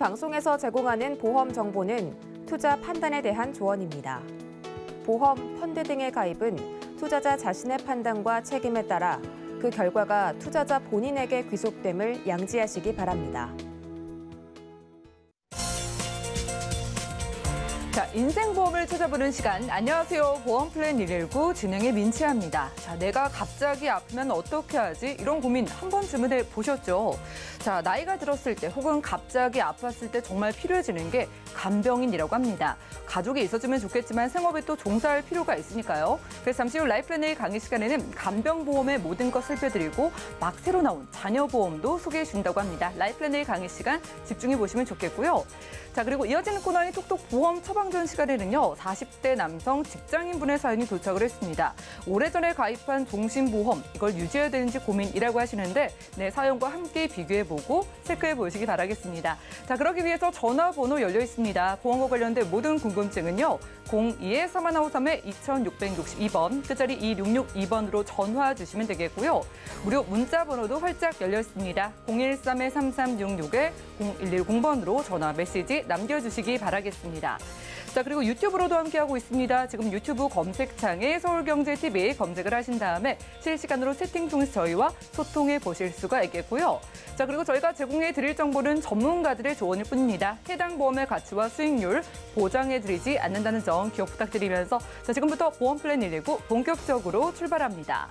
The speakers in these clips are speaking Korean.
방송에서 제공하는 보험 정보는 투자 판단에 대한 조언입니다. 보험, 펀드 등의 가입은 투자자 자신의 판단과 책임에 따라 그 결과가 투자자 본인에게 귀속됨을 양지하시기 바랍니다. 인생보험을 찾아보는 시간. 안녕하세요. 보험플랜 119 진행의 민치아입니다. 자, 내가 갑자기 아프면 어떻게 하지? 이런 고민 한 번쯤은 해보셨죠? 자, 나이가 들었을 때 혹은 갑자기 아팠을 때 정말 필요해지는 게 간병인이라고 합니다. 가족이 있어주면 좋겠지만 생업에 또 종사할 필요가 있으니까요. 그래서 잠시 후라이플랜의 강의 시간에는 간병보험의 모든 것 살펴드리고 막 새로 나온 자녀보험도 소개해 준다고 합니다. 라이플랜의 강의 시간 집중해 보시면 좋겠고요. 자, 그리고 이어지는 코너인 톡톡 보험 처방전 최근 시간에는요, 40대 남성 직장인분의 사연이 도착을 했습니다. 오래전에 가입한 종신보험, 이걸 유지해야 되는지 고민이라고 하시는데 내 네, 사연과 함께 비교해보고 체크해 보시기 바라겠습니다. 자, 그러기 위해서 전화번호 열려 있습니다. 보험과 관련된 모든 궁금증은요, 02-3153-2662번, 끝자리 2662번으로 전화 주시면 되겠고요. 무료 문자 번호도 활짝 열려 있습니다. 013-3366-0110번으로 전화 메시지 남겨주시기 바라겠습니다. 자, 그리고 유튜브로도 함께하고 있습니다. 지금 유튜브 검색창에 서울경제TV 검색을 하신 다음에 실시간으로 채팅 통해서 저희와 소통해 보실 수가 있겠고요. 자, 그리고 저희가 제공해 드릴 정보는 전문가들의 조언일 뿐입니다. 해당 보험의 가치와 수익률 보장해 드리지 않는다는 점 기억 부탁드리면서 자, 지금부터 보험 플랜 119 본격적으로 출발합니다.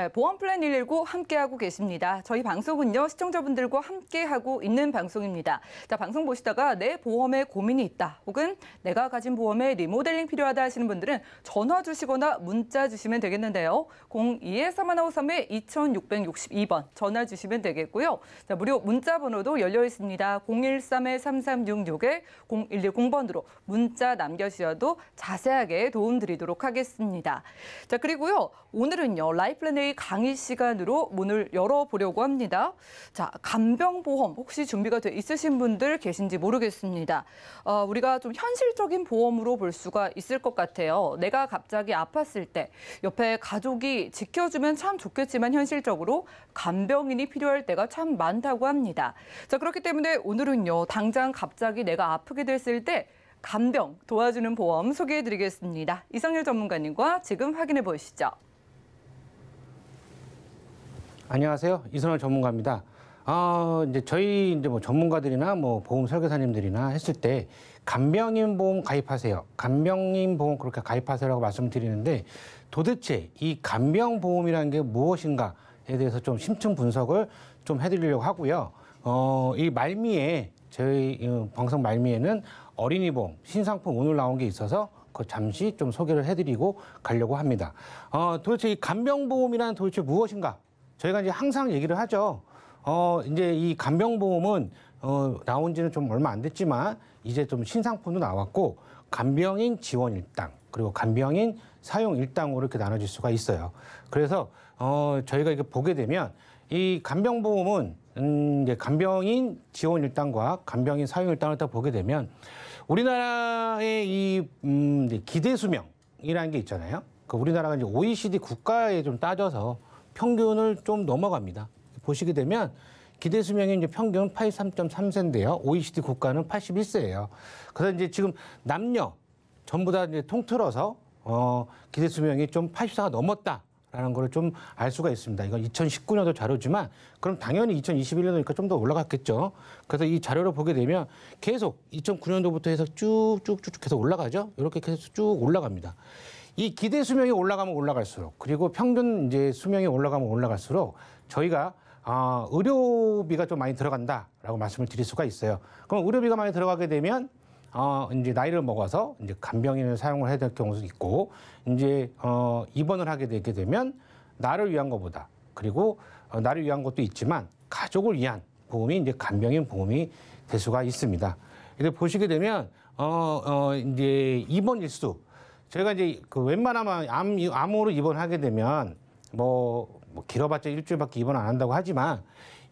네, 보험 플랜 119 함께하고 계십니다. 저희 방송은요, 시청자분들과 함께하고 있는 방송입니다. 자, 방송 보시다가 내 보험에 고민이 있다, 혹은 내가 가진 보험에 리모델링 필요하다 하시는 분들은 전화 주시거나 문자 주시면 되겠는데요. 02-3153-2662번 전화 주시면 되겠고요. 자, 무료 문자 번호도 열려 있습니다. 013-3366-0110번으로 문자 남겨주셔도 자세하게 도움드리도록 하겠습니다. 자, 그리고요, 오늘은요, 라이플랜의 강의 시간으로 문을 열어보려고 합니다. 자, 간병보험 혹시 준비가 돼 있으신 분들 계신지 모르겠습니다. 어, 우리가 좀 현실적인 보험으로 볼 수가 있을 것 같아요. 내가 갑자기 아팠을 때 옆에 가족이 지켜주면 참 좋겠지만 현실적으로 간병인이 필요할 때가 참 많다고 합니다. 자, 그렇기 때문에 오늘은요, 당장 갑자기 내가 아프게 됐을 때 간병 도와주는 보험 소개해드리겠습니다. 이상열 전문가님과 지금 확인해 보시죠. 안녕하세요. 이선호 전문가입니다. 아, 이제 저희 이제 뭐 전문가들이나 뭐 보험 설계사님들이나 했을 때 간병인 보험 가입하세요. 간병인 보험 그렇게 가입하세요라고 말씀드리는데 도대체 이 간병 보험이라는 게 무엇인가에 대해서 좀 심층 분석을 좀 해드리려고 하고요. 어, 이 말미에 저희 방송 말미에는 어린이 보험 신상품 오늘 나온 게 있어서 그 잠시 좀 소개를 해드리고 가려고 합니다. 어, 도대체 이 간병보험이란 도대체 무엇인가 저희가 이제 항상 얘기를 하죠. 어, 이제 이 간병보험은 어, 나온 지는 좀 얼마 안 됐지만 이제 좀 신상품도 나왔고 간병인 지원 일당 그리고 간병인 사용 일당으로 이렇게 나눠질 수가 있어요. 그래서 어, 저희가 이게 보게 되면 이 간병보험은 음, 이제 간병인 지원 일당과 간병인 사용 일당을 딱 보게 되면 우리나라의 이 음, 기대 수명이라는 게 있잖아요. 그 우리나라가 이제 OECD 국가에 좀 따져서 평균을 좀 넘어갑니다. 보시게 되면 기대 수명이 이제 평균 83.3세인데요. OECD 국가는 81세예요. 그래서 이제 지금 남녀 전부 다 이제 통틀어서 어, 기대 수명이 좀 84가 넘었다. 라는 걸 좀 알 수가 있습니다. 이건 2019년도 자료지만 그럼 당연히 2021년도니까 좀 더 올라갔겠죠. 그래서 이 자료를 보게 되면 계속 2009년도부터 해서 쭉쭉쭉 계속 올라가죠. 이렇게 계속 쭉 올라갑니다. 이 기대 수명이 올라가면 올라갈수록 그리고 평균 이제 수명이 올라가면 올라갈수록 저희가 아, 의료비가 좀 많이 들어간다라고 말씀을 드릴 수가 있어요. 그럼 의료비가 많이 들어가게 되면 어, 이제 나이를 먹어서 이제 간병인을 사용을 해야 될 경우도 있고 이제 어, 입원을 하게 되게 되면 나를 위한 것보다 그리고 어, 나를 위한 것도 있지만 가족을 위한 보험이 이제 간병인 보험이 될 수가 있습니다. 이렇게 보시게 되면 어, 어, 이제 입원 일수 저희가 이제 그 웬만하면 암, 암으로 입원하게 되면 뭐, 뭐 길어봤자 일주일밖에 입원 안 한다고 하지만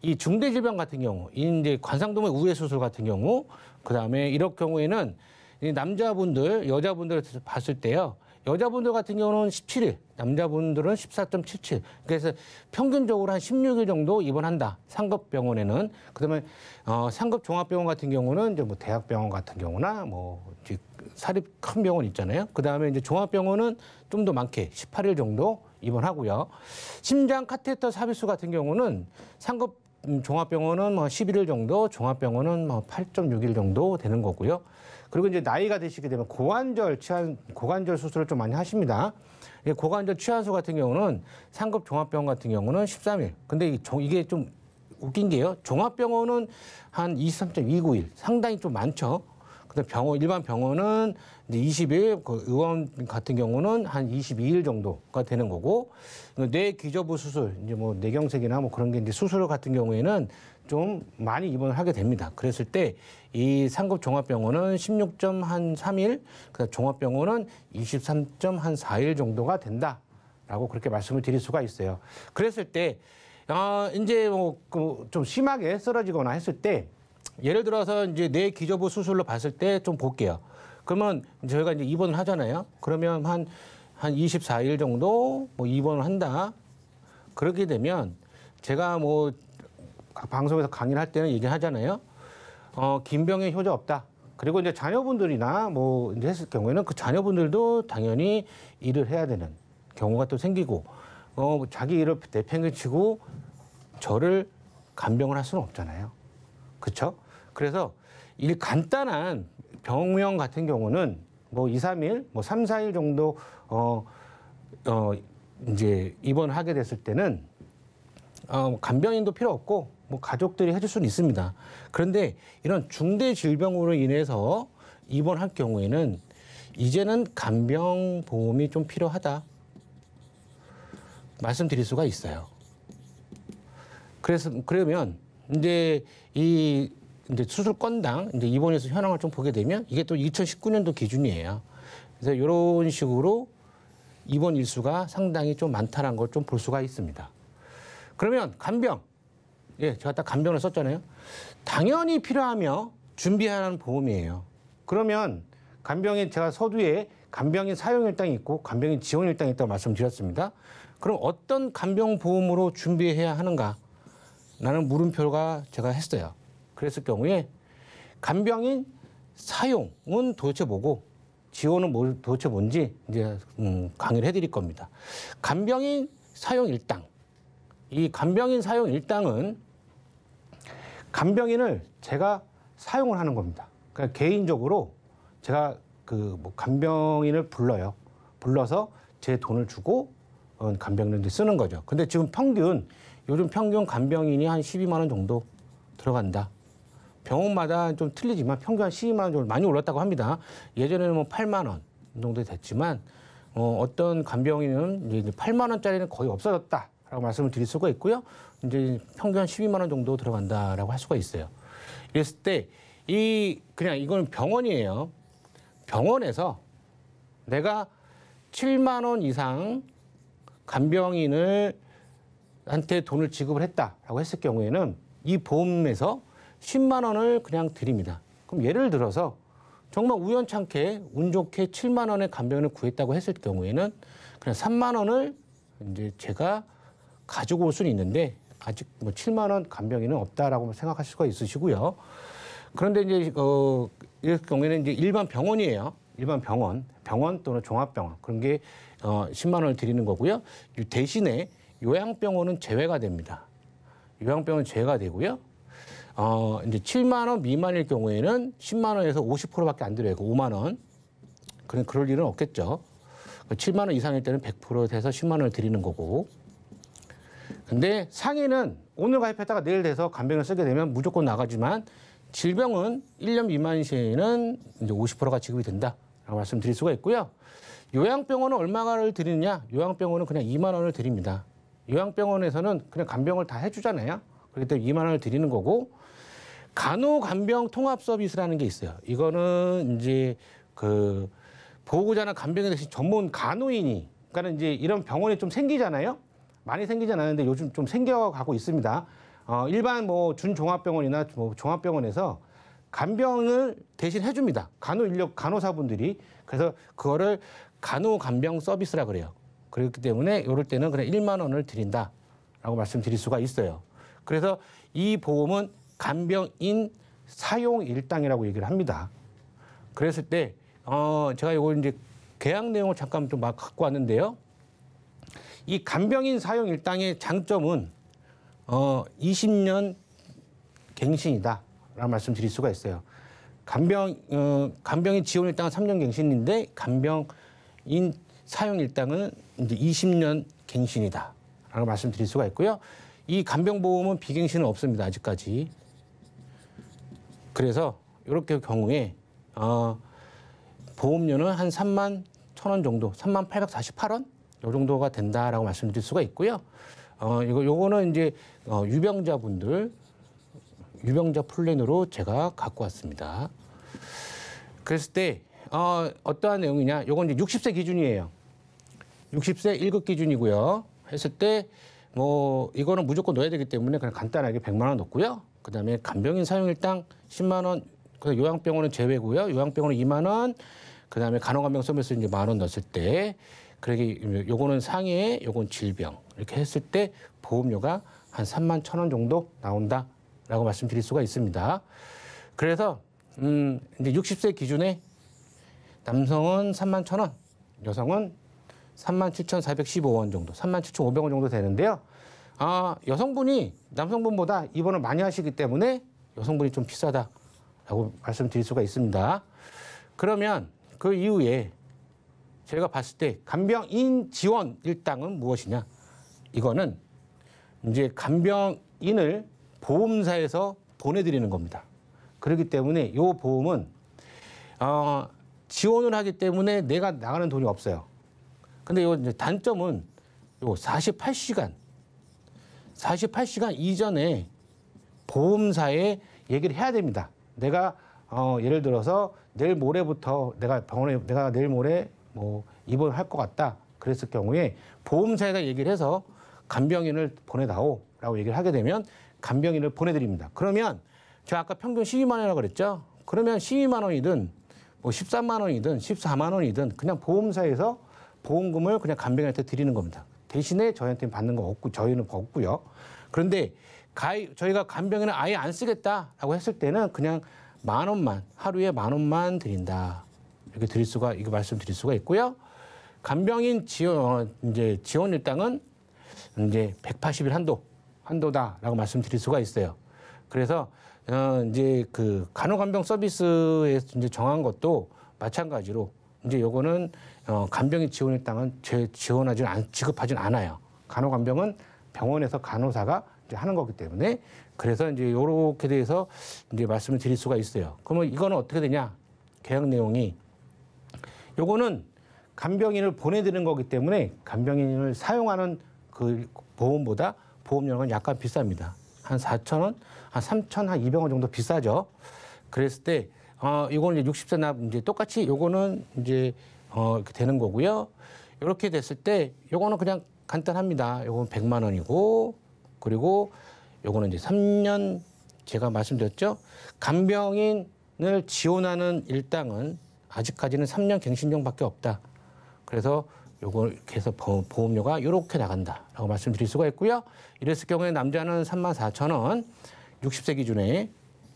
이 중대 질병 같은 경우, 이제 관상동의 우회 수술 같은 경우, 그 다음에 이럴 경우에는 이 남자분들, 여자분들 봤을 때요. 여자분들 같은 경우는 17일, 남자분들은 14.77. 그래서 평균적으로 한 16일 정도 입원한다. 상급병원에는. 그다음에 어, 상급종합병원 같은 경우는 이제 뭐 대학병원 같은 경우나 뭐 사립 큰 병원 있잖아요. 그 다음에 이제 종합병원은 좀 더 많게 18일 정도 입원하고요. 심장 카테터 삽입수 같은 경우는 상급 음, 종합병원은 뭐 11일 정도, 종합병원은 뭐 8.6일 정도 되는 거고요. 그리고 이제 나이가 되시게 되면 고관절 치안 고관절 수술을 좀 많이 하십니다. 예, 고관절 치환소 같은 경우는 상급 종합병원 같은 경우는 13일. 근데 이게 좀 웃긴 게요. 종합병원은 한2 3 2 9일 상당히 좀 많죠. 그 병원 일반 병원은 이제 20일 그 의원 같은 경우는 한 22일 정도가 되는 거고 그 뇌 기저부 수술 이제 뭐 뇌경색이나 뭐 그런 게 이제 수술 같은 경우에는 좀 많이 입원을 하게 됩니다. 그랬을 때 이 상급 종합병원은 16.3일, 그다음 종합병원은 23.4일 정도가 된다라고 그렇게 말씀을 드릴 수가 있어요. 그랬을 때 어, 이제 뭐그좀 심하게 쓰러지거나 했을 때 예를 들어서 이제 뇌 기저부 수술로 봤을 때 좀 볼게요. 그러면 저희가 이제 입원을 하잖아요. 그러면 한, 한 24일 정도 뭐 입원을 한다. 그렇게 되면 제가 뭐 방송에서 강의를 할 때는 얘기하잖아요. 어, 김병의 효자 없다. 그리고 이제 자녀분들이나 뭐 이제 했을 경우에는 그 자녀분들도 당연히 일을 해야 되는 경우가 또 생기고, 어, 자기 일을 내팽개치고 저를 간병을 할 수는 없잖아요. 그렇죠? 그래서 이 간단한 병명 같은 경우는 뭐 2, 3일, 뭐 3, 4일 정도 어, 어 이제 입원하게 됐을 때는 어, 간병인도 필요 없고 뭐 가족들이 해줄 수는 있습니다. 그런데 이런 중대 질병으로 인해서 입원할 경우에는 이제는 간병 보험이 좀 필요하다 말씀드릴 수가 있어요. 그래서 그러면 이제 이 이제 수술 권당 이제 입원해서 현황을 좀 보게 되면 이게 또 2019년도 기준이에요. 그래서 이런 식으로 입원 일수가 상당히 좀 많다는 걸 좀 볼 수가 있습니다. 그러면 간병. 예, 제가 딱 간병을 썼잖아요. 당연히 필요하며 준비하는 보험이에요. 그러면 간병인 제가 서두에 간병인 사용일당이 있고 간병인 지원일당이 있다고 말씀드렸습니다. 그럼 어떤 간병보험으로 준비해야 하는가? 라는 물음표가 제가 했어요. 그랬을 경우에 간병인 사용은 도대체 뭐고 지원은 뭐, 도대체 뭔지 이제 음, 강의를 해드릴 겁니다. 간병인 사용 일당. 이 간병인 사용 일당은 간병인을 제가 사용을 하는 겁니다. 그러니까 개인적으로 제가 그뭐 간병인을 불러요. 불러서 제 돈을 주고 어, 간병인들 쓰는 거죠. 근데 지금 평균 요즘 평균 간병인이 한 12만 원 정도 들어간다. 병원마다 좀 틀리지만 평균 한 12만 원 정도 많이 올랐다고 합니다. 예전에는 뭐 8만 원 정도 됐지만 어, 어떤 간병인은 이제 8만 원짜리는 거의 없어졌다라고 말씀을 드릴 수가 있고요. 이제 평균 한 12만 원 정도 들어간다라고 할 수가 있어요. 이랬을 때 이 그냥 이건 병원이에요. 병원에서 내가 7만 원 이상 간병인을 한테 돈을 지급을 했다라고 했을 경우에는 이 보험에서 10만 원을 그냥 드립니다. 그럼 예를 들어서 정말 우연찮게 운 좋게 7만 원의 간병을 구했다고 했을 경우에는 그냥 3만 원을 이제 제가 가지고 올 수는 있는데 아직 뭐 7만 원 간병인은 없다라고 생각할 수가 있으시고요. 그런데 이제 어 이럴 경우에는 이제 일반 병원이에요. 일반 병원, 병원 또는 종합병원 그런 게 어, 10만 원을 드리는 거고요. 대신에 요양병원은 제외가 됩니다. 요양병원 제외가 되고요. 어, 이제 7만 원 미만일 경우에는 10만 원에서 50%밖에 안드려요 5만 원. 그런 그럴 일은 없겠죠. 7만 그러니까 원 이상일 때는 100% 돼서 10만 원을 드리는 거고. 근데 상해는 오늘 가입했다가 내일 돼서 간병을 쓰게 되면 무조건 나가지만 질병은 1년 미만 시에는 이제 50%가 지급이 된다라고 말씀드릴 수가 있고요. 요양병원은 얼마를 드리느냐? 요양병원은 그냥 2만 원을 드립니다. 요양병원에서는 그냥 간병을 다 해주잖아요. 그렇기 때문에 2만 원을 드리는 거고 간호간병 통합 서비스라는 게 있어요. 이거는 이제 그 보호자나 간병에 대신 전문 간호인이 그러니까 이제 이런 병원이 좀 생기잖아요. 많이 생기지않았는데 요즘 좀 생겨가고 있습니다. 어, 일반 뭐 준종합병원이나 뭐 종합병원에서 간병을 대신 해줍니다. 간호 인력 간호사분들이 그래서 그거를 간호 간병 서비스라 그래요. 그렇기 때문에 이럴 때는 그냥 1만 원을 드린다라고 말씀드릴 수가 있어요. 그래서 이 보험은 간병인 사용 일당이라고 얘기를 합니다. 그랬을 때 어, 제가 이걸 이제 계약 내용을 잠깐 좀 막 갖고 왔는데요. 이 간병인 사용 일당의 장점은 어, 20년 갱신이다라는 말씀 드릴 수가 있어요. 간병 어, 간병인 지원 일당은 3년 갱신인데 간병인 사용 일당은 이제 20년 갱신이다라고 말씀드릴 수가 있고요. 이 간병보험은 비갱신은 없습니다. 아직까지. 그래서 이렇게 경우에 어, 보험료는 한 3만 1,000원 정도, 3만 848원 요 정도가 된다라고 말씀드릴 수가 있고요. 어, 이거 요거는 이제 어, 유병자분들 유병자 플랜으로 제가 갖고 왔습니다. 그랬을 때 어, 어떠한 내용이냐? 요건 이제 60세 기준이에요. 60세 1급 기준이고요. 했을 때 뭐 이거는 무조건 넣어야 되기 때문에 그냥 간단하게 100만 원 넣고요. 그다음에 간병인 사용일당 10만 원, 그다음 요양병원은 제외고요. 요양병원은 2만 원, 그다음에 간호간병 서비스 이제 만 원 넣었을 때 그러기 요거는 상해, 요건 질병 이렇게 했을 때 보험료가 한 3만 천 원 정도 나온다라고 말씀드릴 수가 있습니다. 그래서 음 이제 60세 기준에 남성은 3만 천 원, 여성은 37,415원 정도, 37,500원 정도 되는데요. 아, 여성분이 남성분보다 입원을 많이 하시기 때문에 여성분이 좀 비싸다라고 말씀드릴 수가 있습니다. 그러면 그 이후에 제가 봤을 때 간병인 지원 일당은 무엇이냐? 이거는 이제 간병인을 보험사에서 보내드리는 겁니다. 그렇기 때문에 이 보험은 어, 지원을 하기 때문에 내가 나가는 돈이 없어요. 근데 요 단점은 요 48시간 48시간 이전에 보험사에 얘기를 해야 됩니다. 내가 어, 예를 들어서 내일 모레부터 내가 병원에 내가 내일 모레 뭐 입원할 것 같다. 그랬을 경우에 보험사에다 얘기를 해서 간병인을 보내다오라고 얘기를 하게 되면 간병인을 보내드립니다. 그러면 제 아까 평균 12만 원이라고 그랬죠. 그러면 12만 원이든 뭐 13만 원이든 14만 원이든 그냥 보험사에서 보험금을 그냥 간병인한테 드리는 겁니다. 대신에 저희한테 받는 거 없고 저희는 없고요. 그런데 가입, 저희가 간병인을 아예 안 쓰겠다라고 했을 때는 그냥 만 원만 하루에 만 원만 드린다 이렇게 드릴 수가 이거 말씀드릴 수가 있고요. 간병인 지원 어, 이제 지원 일당은 이제 180일 한도 한도다라고 말씀드릴 수가 있어요. 그래서 어, 이제 그 간호간병 서비스에 이제 정한 것도 마찬가지로 이제 요거는 어, 간병인 지원 일당은 지원하지 않, 지급하진 않아요. 간호간병은 병원에서 간호사가 이제 하는 거기 때문에 그래서 이제 요렇게 돼서 이제 말씀을 드릴 수가 있어요. 그러면 이거는 어떻게 되냐? 계약 내용이 요거는 간병인을 보내드는 거기 때문에 간병인을 사용하는 그 보험보다 보험료는 약간 비쌉니다. 한 4천 원, 한 3천, 한 200원 정도 비싸죠. 그랬을 때, 어, 이거는 이제 60세나 이제 똑같이 요거는 이제 어, 그 되는 거고요. 이렇게 됐을 때 요거는 그냥 간단합니다. 요건 100만 원이고 그리고 요거는 이제 3년 제가 말씀드렸죠. 간병인을 지원하는 일당은 아직까지는 3년 갱신령밖에 없다. 그래서 요걸 이렇게 해서 보험료가 요렇게 나간다라고 말씀드릴 수가 있고요. 이랬을 경우에 남자는 3만 4천 원, 60세 기준에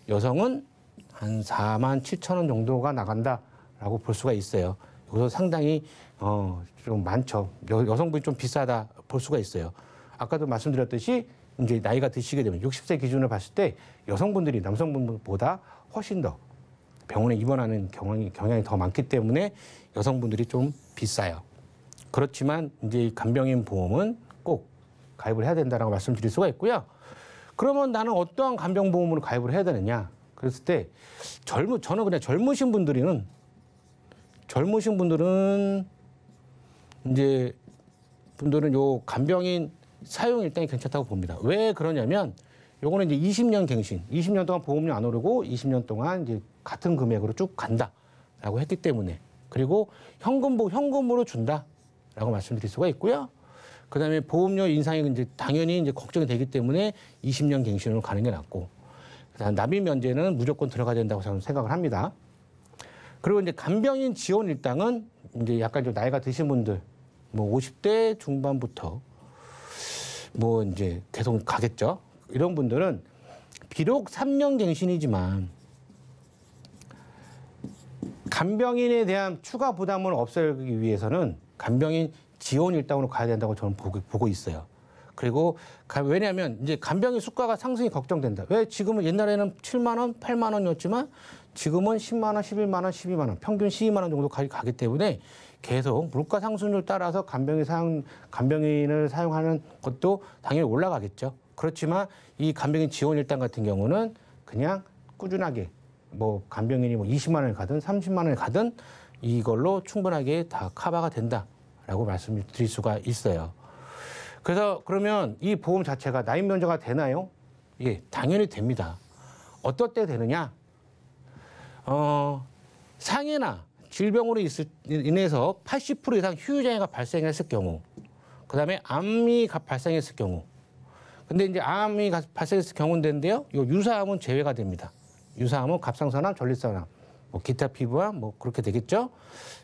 여성은 한 4만 7천 원 정도가 나간다라고 볼 수가 있어요. 그래서 상당히 어, 좀 많죠. 여, 성분이좀 비싸다 볼 수가 있어요. 아까도 말씀드렸듯이 이제 나이가 드시게 되면 60세 기준으 봤을 때 여성분들이 남성분보다 훨씬 더 병원에 입원하는 경향이, 경향이 더 많기 때문에 여성분들이 좀 비싸요. 그렇지만 이제 간병인 보험은 꼭 가입을 해야 된다라고 말씀드릴 수가 있고요. 그러면 나는 어떠한 간병보험으로 가입을 해야 되느냐? 그랬을 때 젊은 저는 그냥 젊으신 분들이 젊으신 분들은 이제 분들은 요 간병인 사용 일당이 괜찮다고 봅니다. 왜 그러냐면 요거는 이제 20년 갱신, 20년 동안 보험료 안 오르고 20년 동안 이제 같은 금액으로 쭉 간다라고 했기 때문에 그리고 현금보 현금으로 준다라고 말씀드릴 수가 있고요. 그다음에 보험료 인상이 이제 당연히 이제 걱정이 되기 때문에 20년 갱신으로 가는 게 낫고 그다음 납입 면제는 무조건 들어가야 된다고 저는 생각을 합니다. 그리고 이제 간병인 지원 일당은 이제 약간 좀 나이가 드신 분들 뭐 오십 대 중반부터 뭐 이제 계속 가겠죠. 이런 분들은 비록 삼년 갱신이지만 간병인에 대한 추가 부담을 없애기 위해서는 간병인 지원 일당으로 가야 된다고 저는 보고, 보고 있어요. 그리고 가, 왜냐하면 이제 간병인 수가가 상승이 걱정된다. 왜 지금은 옛날에는 7만 원, 8만 원이었지만 지금은 10만 원, 11만 원, 12만 원, 평균 12만 원정도까 가기 때문에 계속 물가 상승률 따라서 간병인 사용 간병인을 사용하는 것도 당연히 올라가겠죠. 그렇지만 이 간병인 지원 일당 같은 경우는 그냥 꾸준하게 뭐 간병인이 뭐 20만 원을 가든 30만 원을 가든 이걸로 충분하게 다 커버가 된다라고 말씀을 드릴 수가 있어요. 그래서 그러면 이 보험 자체가 나인 면제가 되나요? 예, 당연히 됩니다. 어떨 때 되느냐? 어, 상해나 질병으로 있을, 인해서 80% 이상 후유장애가 발생했을 경우, 그 다음에 암이 발생했을 경우, 근데 이제 암이 발생했을 경우인데요, 요 유사암은 제외가 됩니다. 유사암은 갑상선암, 전립선암, 뭐 기타 피부암, 뭐 그렇게 되겠죠.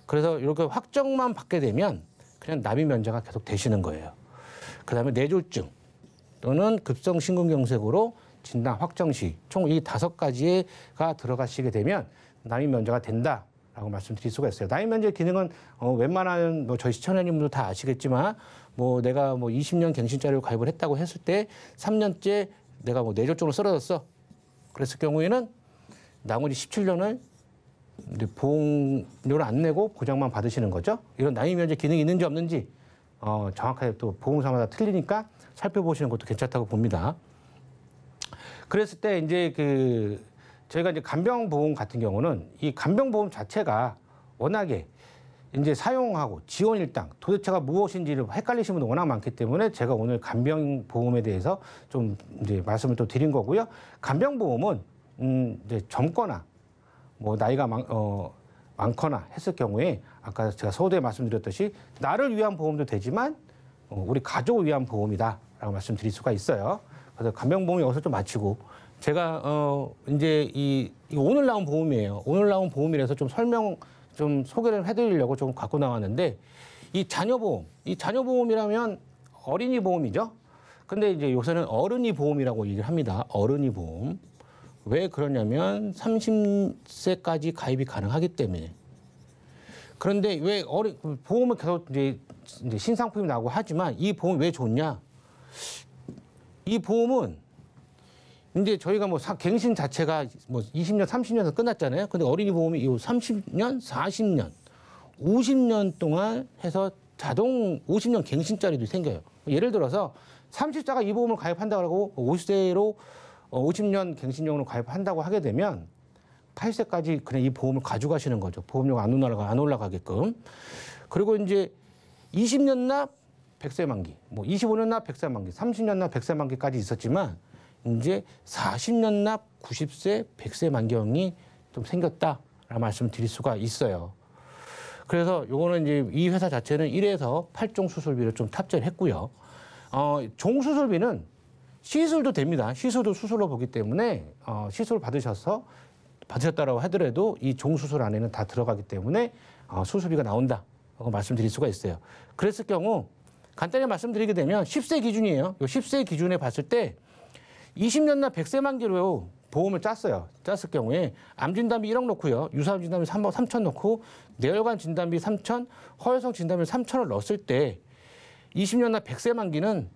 그래서 이렇게 확정만 받게 되면 그냥 납입 면제가 계속 되시는 거예요. 그다음에 뇌졸중 또는 급성 심근경색으로 진단 확정 시 총 이 다섯 가지가 들어가시게 되면 난임 면제가 된다. 라고 말씀드릴 수가 있어요. 나이 면제 기능은 어, 웬만한 뭐 저희 시청자님도 들다 아시겠지만 뭐 내가 뭐 20년 갱신자료 가입을 했다고 했을 때 3년째 내가 뭐 뇌졸중으로 쓰러졌어. 그랬을 경우에는 나머지 17년을 이제 보험료를 안 내고 보장만 받으시는 거죠. 이런 나이 면제 기능이 있는지 없는지 어, 정확하게 또 보험사마다 틀리니까 살펴보시는 것도 괜찮다고 봅니다. 그랬을 때 이제 그 저희가 이제 간병보험 같은 경우는 이 간병보험 자체가 워낙에 이제 사용하고 지원일당 도대체가 무엇인지를 헷갈리시는 분 워낙 많기 때문에 제가 오늘 간병보험에 대해서 좀 이제 말씀을 또 드린 거고요. 간병보험은 음 이제 젊거나 뭐 나이가 많, 어 많거나 했을 경우에 아까 제가 서두에 말씀드렸듯이 나를 위한 보험도 되지만 어, 우리 가족을 위한 보험이다라고 말씀드릴 수가 있어요. 그래서 감병보험 여기서 좀 마치고 제가 어 이제 이, 이 오늘 나온 보험이에요. 오늘 나온 보험이라서 좀 설명 좀 소개를 해드리려고 조금 갖고 나왔는데 이 자녀보험, 이 자녀보험이라면 어린이 보험이죠. 근데 이제 요새는 어른이 보험이라고 얘기를 합니다. 어른이 보험. 왜 그러냐면 30세까지 가입이 가능하기 때문에. 그런데 왜 어리 보험은 계속 이제 신상품이 나오고 하지만 이보험왜 좋냐? 이 보험은 이제 저희가 뭐 갱신 자체가 뭐 20년, 30년에서 끝났잖아요. 근데 어린이 보험이 이 30년, 40년, 50년 동안 해서 자동 50년 갱신짜리도 생겨요. 예를 들어서 30자가 이 보험을 가입한다고 하고 50세로 50년 어, 갱신용으로 가입한다고 하게 되면 8세까지 그냥 이 보험을 가져가시는 거죠. 보험료가 안 올라가 안 올라가게끔. 그리고 이제 20년 납 100세 만기, 뭐 25년 납 100세 만기, 30년 납 100세 만기까지 있었지만 이제 40년 납 90세 100세 만기형이 좀 생겼다라는 말씀을 드릴 수가 있어요. 그래서 요거는 이제 이 회사 자체는 1에서 8종 수술비를 좀 탑재를 했고요. 어, 종 수술비는 시술도 됩니다. 시술도 수술로 보기 때문에 어, 시술 받으셔서 받으셨다고 하더라도 이 종수술 안에는 다 들어가기 때문에 어, 수술비가 나온다. 라고 말씀드릴 수가 있어요. 그랬을 경우 간단히 말씀드리게 되면 10세 기준이에요. 이 10세 기준에 봤을 때 20년나 100세 만기로 보험을 짰어요. 짰을 경우에 암 진단비 1억 넣고요. 유사암 진단비 3억 3천 넣고 뇌혈관 진단비 3천, 허혈성 진단비 3천을 넣었을 때 20년나 100세 만기는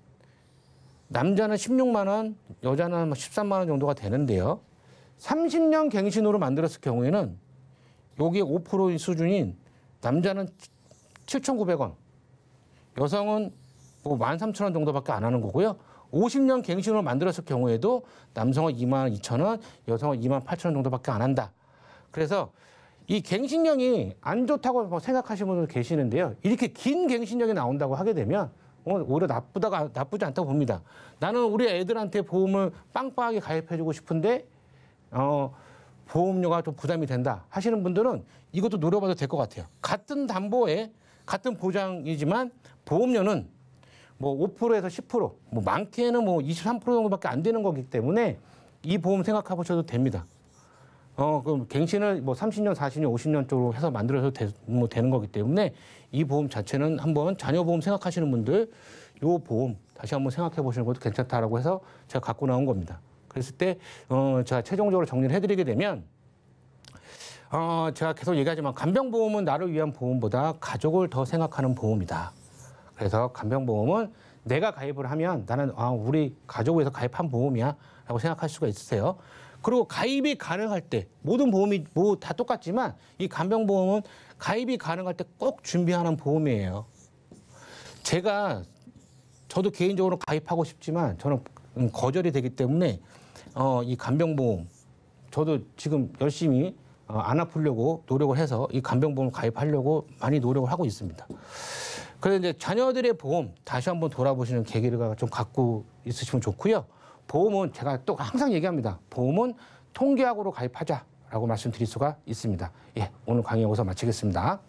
남자는 16만 원, 여자는 13만 뭐 원 정도가 되는데요. 30년 갱신으로 만들었을 경우에는 여기에 5% 수준인 남자는 7,900원, 여성은 뭐 13,000원 정도밖에 안 하는 거고요. 50년 갱신으로 만들었을 경우에도 남성은 2만 2천 원, 여성은 2만 8천 원 정도밖에 안 한다. 그래서 이 갱신력이 안 좋다고 뭐 생각하시는 분들 계시는데요. 이렇게 긴 갱신력이 나온다고 하게 되면 어, 오히려 나쁘다가 나쁘지 않다고 봅니다. 나는 우리 애들한테 보험을 빵빵하게 가입해주고 싶은데 어, 보험료가 좀 부담이 된다 하시는 분들은 이것도 노려봐도 될 것 같아요. 같은 담보에 같은 보장이지만 보험료는 뭐 5%에서 10%, 뭐 많게는 뭐 23% 정도밖에 안 되는 거기 때문에 이 보험 생각해 보셔도 됩니다. 어, 그럼 갱신을 뭐 30년, 40년, 50년 쪽으로 해서 만들어서 되, 뭐 되는 거기 때문에 이 보험 자체는 한번 자녀 보험 생각하시는 분들 요 보험 다시 한번 생각해 보시는 것도 괜찮다라고 해서 제가 갖고 나온 겁니다. 그랬을 때 어, 제가 최종적으로 정리를 해드리게 되면 어, 제가 계속 얘기하지만 간병보험은 나를 위한 보험보다 가족을 더 생각하는 보험이다. 그래서 간병보험은 내가 가입을 하면 나는 아, 우리 가족에서 가입한 보험이야 라고 생각할 수가 있으세요. 그리고 가입이 가능할 때 모든 보험이 뭐 다 똑같지만 이 간병보험은 가입이 가능할 때 꼭 준비하는 보험이에요. 제가 저도 개인적으로 가입하고 싶지만 저는 음, 거절이 되기 때문에 어, 이 간병보험 저도 지금 열심히 어, 안 아프려고 노력을 해서 이 간병보험 가입하려고 많이 노력을 하고 있습니다. 그래서 이제 자녀들의 보험 다시 한번 돌아보시는 계기를 좀 갖고 있으시면 좋고요. 보험은 제가 또 항상 얘기합니다. 보험은 통계학으로 가입하자라고 말씀드릴 수가 있습니다. 예, 오늘 강의 여기서 마치겠습니다.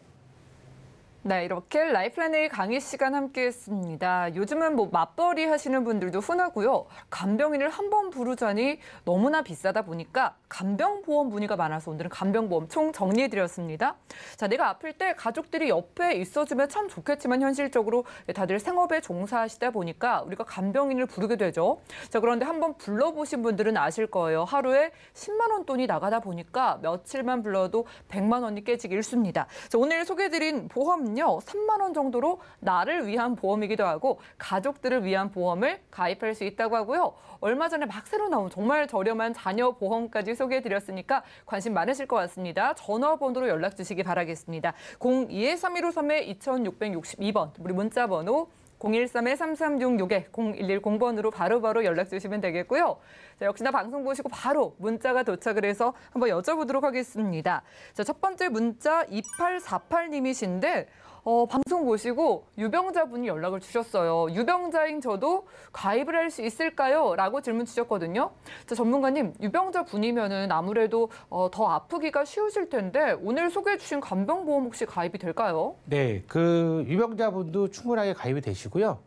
네, 이렇게 라이플랜의 강의 시간 함께했습니다. 요즘은 뭐 맞벌이 하시는 분들도 흔하고요. 간병인을 한 번 부르자니 너무나 비싸다 보니까 간병보험 문의가 많아서 오늘은 간병보험 총 정리해드렸습니다. 자, 내가 아플 때 가족들이 옆에 있어주면 참 좋겠지만 현실적으로 다들 생업에 종사하시다 보니까 우리가 간병인을 부르게 되죠. 자, 그런데 한 번 불러보신 분들은 아실 거예요. 하루에 10만 원 돈이 나가다 보니까 며칠만 불러도 100만 원이 깨지기 일쑤입니다. 자, 오늘 소개해드린 보험 보험은요, 3만 원 정도로 나를 위한 보험이기도 하고 가족들을 위한 보험을 가입할 수 있다고 하고요. 얼마 전에 막 새로 나온 정말 저렴한 자녀 보험까지 소개해드렸으니까 관심 많으실 것 같습니다. 전화번호로 연락 주시기 바라겠습니다. 02-3153-2662번, 우리 문자 번호 013-3366-0110번으로 바로바로 연락 주시면 되겠고요. 자, 역시나 방송 보시고 바로 문자가 도착을 해서 한번 여쭤보도록 하겠습니다. 자, 첫 번째 문자 2848님이신데 어, 방송 보시고 유병자분이 연락을 주셨어요. 유병자인 저도 가입을 할 수 있을까요? 라고 질문 주셨거든요. 자, 전문가님, 유병자분이면은 아무래도 어, 더 아프기가 쉬우실 텐데 오늘 소개해 주신 간병보험 혹시 가입이 될까요? 네, 그 유병자분도 충분하게 가입이 되시고요.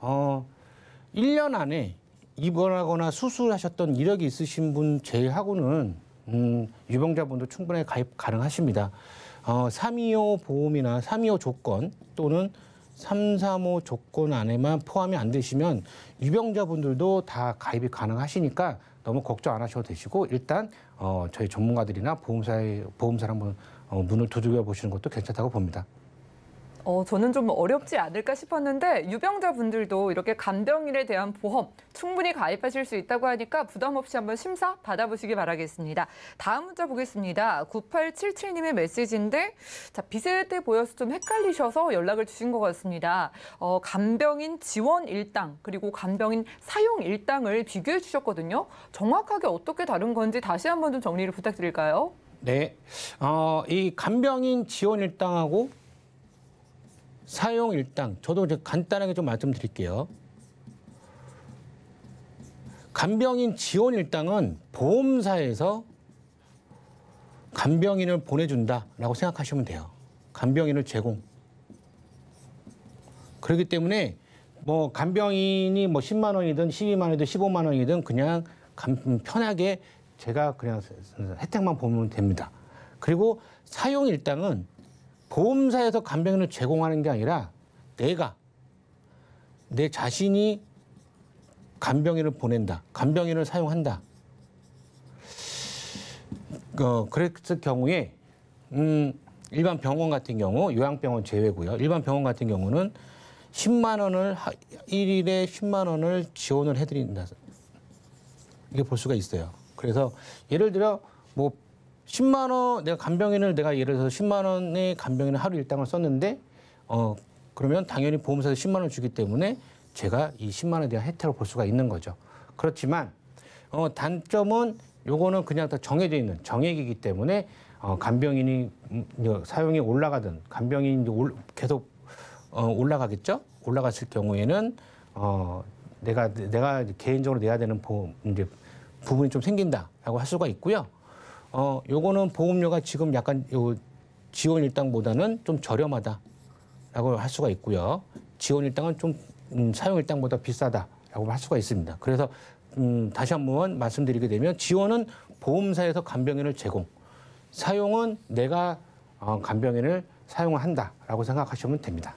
어, 1년 안에 입원하거나 수술하셨던 이력이 있으신 분 제외하고는 음, 유병자분도 충분하게 가입 가능하십니다. 어, 325 보험이나 325 조건 또는 335 조건 안에만 포함이 안 되시면 유병자분들도 다 가입이 가능하시니까 너무 걱정 안 하셔도 되시고 일단 어, 저희 전문가들이나 보험사에 보험사랑 어, 문을 두들겨 보시는 것도 괜찮다고 봅니다. 어, 저는 좀 어렵지 않을까 싶었는데 유병자분들도 이렇게 간병인에 대한 보험 충분히 가입하실 수 있다고 하니까 부담 없이 한번 심사 받아보시기 바라겠습니다. 다음 문자 보겠습니다. 9877님의 메시지인데 자, 비슷해 보여서 좀 헷갈리셔서 연락을 주신 것 같습니다. 어, 간병인 지원 일당 그리고 간병인 사용 일당을 비교해 주셨거든요. 정확하게 어떻게 다른 건지 다시 한번 좀 정리를 부탁드릴까요? 네. 어, 이 간병인 지원 일당하고 사용 일당, 저도 간단하게 좀 말씀드릴게요. 간병인 지원 일당은 보험사에서 간병인을 보내준다라고 생각하시면 돼요. 간병인을 제공. 그렇기 때문에 뭐 간병인이 뭐 10만 원이든 12만 원이든 15만 원이든 그냥 편하게 제가 그냥 혜택만 보면 됩니다. 그리고 사용 일당은 보험사에서 간병인을 제공하는 게 아니라 내가 내 자신이 간병인을 보낸다. 간병인을 사용한다. 어, 그랬을 경우에 음, 일반 병원 같은 경우 요양병원 제외고요. 일반 병원 같은 경우는 10만 원을 1일에 10만 원을 지원을 해드린다. 이게 볼 수가 있어요. 그래서 예를 들어 뭐 10만 원 내가 간병인을 내가 예를 들어서 10만 원의 간병인 하루 일당을 썼는데 어 그러면 당연히 보험사에서 10만 원 주기 때문에 제가 이 10만 원에 대한 혜택을 볼 수가 있는 거죠. 그렇지만 어 단점은 요거는 그냥 다 정해져 있는 정액이기 때문에 어 간병인이 음, 사용이 올라가든 간병인이 올, 계속 어 올라가겠죠. 올라갔을 경우에는 어 내가 내가 개인적으로 내야 되는 보험 이제 부분이 좀 생긴다라고 할 수가 있고요. 어, 요거는 보험료가 지금 약간 요 지원 일당보다는 좀 저렴하다라고 할 수가 있고요. 지원 일당은 좀 음, 사용 일당보다 비싸다라고 할 수가 있습니다. 그래서 음, 다시 한 번 말씀드리게 되면 지원은 보험사에서 간병인을 제공, 사용은 내가 어, 간병인을 사용한다라고 생각하시면 됩니다.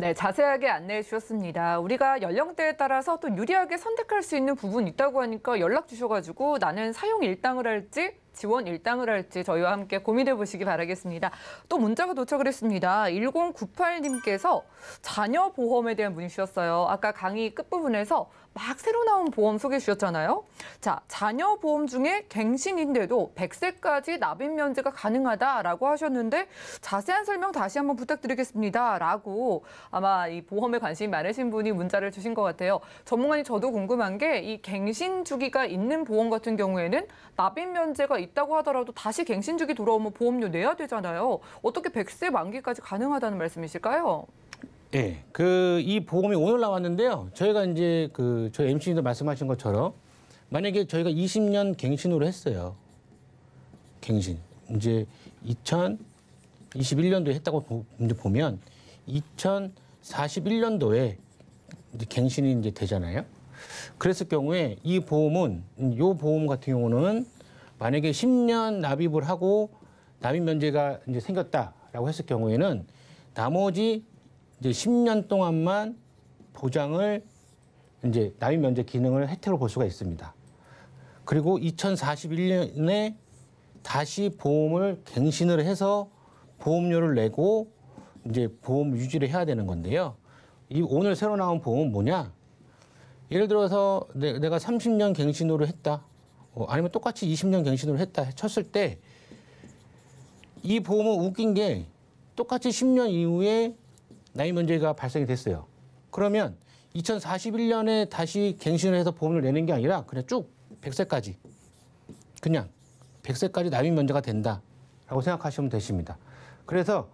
네, 자세하게 안내해 주셨습니다. 우리가 연령대에 따라서 또 유리하게 선택할 수 있는 부분이 있다고 하니까 연락 주셔가지고 나는 사용 일당을 할지 지원 일당을 할지 저희와 함께 고민해 보시기 바라겠습니다. 또 문자가 도착을 했습니다. 1098님께서 자녀 보험에 대한 문의 주셨어요. 아까 강의 끝부분에서 막 새로 나온 보험 소개해 주셨잖아요. 자, 자녀 보험 중에 갱신인데도 100세까지 납입 면제가 가능하다라고 하셨는데 자세한 설명 다시 한번 부탁드리겠습니다라고 아마 이 보험에 관심이 많으신 분이 문자를 주신 것 같아요. 전문가님 저도 궁금한 게 이 갱신 주기가 있는 보험 같은 경우에는 납입 면제가 있다고 하더라도 다시 갱신 주기 돌아오면 보험료 내야 되잖아요. 어떻게 100세 만기까지 가능하다는 말씀이실까요? 예. 네, 그, 그이 보험이 오늘 나왔는데요. 저희가 이제 그 저희 MC님도 말씀하신 것처럼 만약에 저희가 20년 갱신으로 했어요. 갱신. 이제 2021년도에 했다고 보면 2041년도에 이제 갱신이 이제 되잖아요. 그랬을 경우에 이 보험은 요 보험 같은 경우는 만약에 10년 납입을 하고 납입 면제가 이제 생겼다라고 했을 경우에는 나머지 이제 10년 동안만 보장을 이제 나이 면제 기능을 혜택으로 볼 수가 있습니다. 그리고 2041년에 다시 보험을 갱신을 해서 보험료를 내고 이제 보험 유지를 해야 되는 건데요. 이 오늘 새로 나온 보험은 뭐냐? 예를 들어서 내, 가 30년 갱신으로 했다. 어, 아니면 똑같이 20년 갱신으로 했다. 쳤을 때 이 보험은 웃긴 게 똑같이 10년 이후에 나이 문제가 발생이 됐어요. 그러면 2041년에 다시 갱신을 해서 보험을 내는 게 아니라 그냥 쭉 100세까지 그냥 100세까지 나이 면제가 된다라고 생각하시면 되십니다. 그래서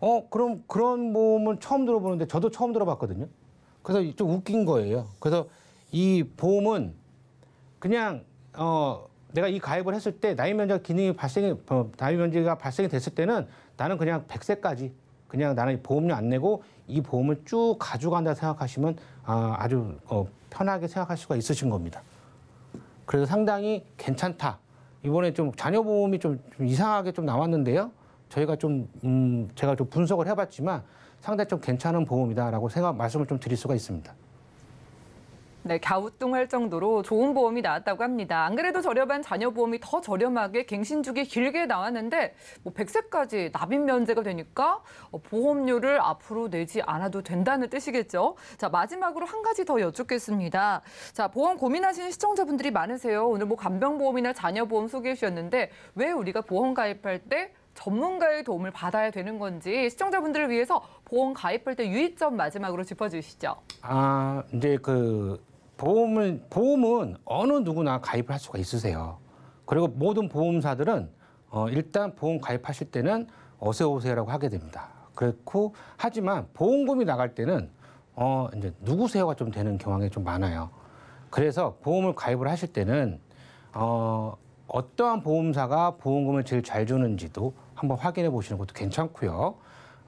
어 그럼 그런 보험은 처음 들어보는데 저도 처음 들어봤거든요. 그래서 좀 웃긴 거예요. 그래서 이 보험은 그냥 어 내가 이 가입을 했을 때 나이 면제 기능이 발생이 어, 나이 면제가 발생이 됐을 때는 나는 그냥 100세까지 그냥 나는 보험료 안 내고 이 보험을 쭉 가져간다 생각하시면 아, 아주 어, 편하게 생각할 수가 있으신 겁니다. 그래서 상당히 괜찮다. 이번에 좀 자녀 보험이 좀, 이상하게 좀 나왔는데요. 저희가 좀 음, 제가 좀 분석을 해봤지만 상당히 좀 괜찮은 보험이다라고 생각 말씀을 좀 드릴 수가 있습니다. 네, 갸우뚱할 정도로 좋은 보험이 나왔다고 합니다. 안 그래도 저렴한 자녀 보험이 더 저렴하게 갱신주기 길게 나왔는데 뭐 100세까지 납입 면제가 되니까 어, 보험료를 앞으로 내지 않아도 된다는 뜻이겠죠. 자, 마지막으로 한 가지 더 여쭙겠습니다. 자, 보험 고민하시는 시청자분들이 많으세요. 오늘 뭐 간병보험이나 자녀보험 소개해 주셨는데 왜 우리가 보험 가입할 때 전문가의 도움을 받아야 되는 건지 시청자분들을 위해서 보험 가입할 때 유의점 마지막으로 짚어주시죠. 아, 이제 그 보험을, 보험은 어느 누구나 가입을 할 수가 있으세요. 그리고 모든 보험사들은 어, 일단 보험 가입하실 때는 어서 오세요라고 하게 됩니다. 그렇고 하지만 보험금이 나갈 때는 어, 이제 누구세요가 좀 되는 경향이 좀 많아요. 그래서 보험을 가입을 하실 때는 어, 어떠한 보험사가 보험금을 제일 잘 주는지도 한번 확인해 보시는 것도 괜찮고요.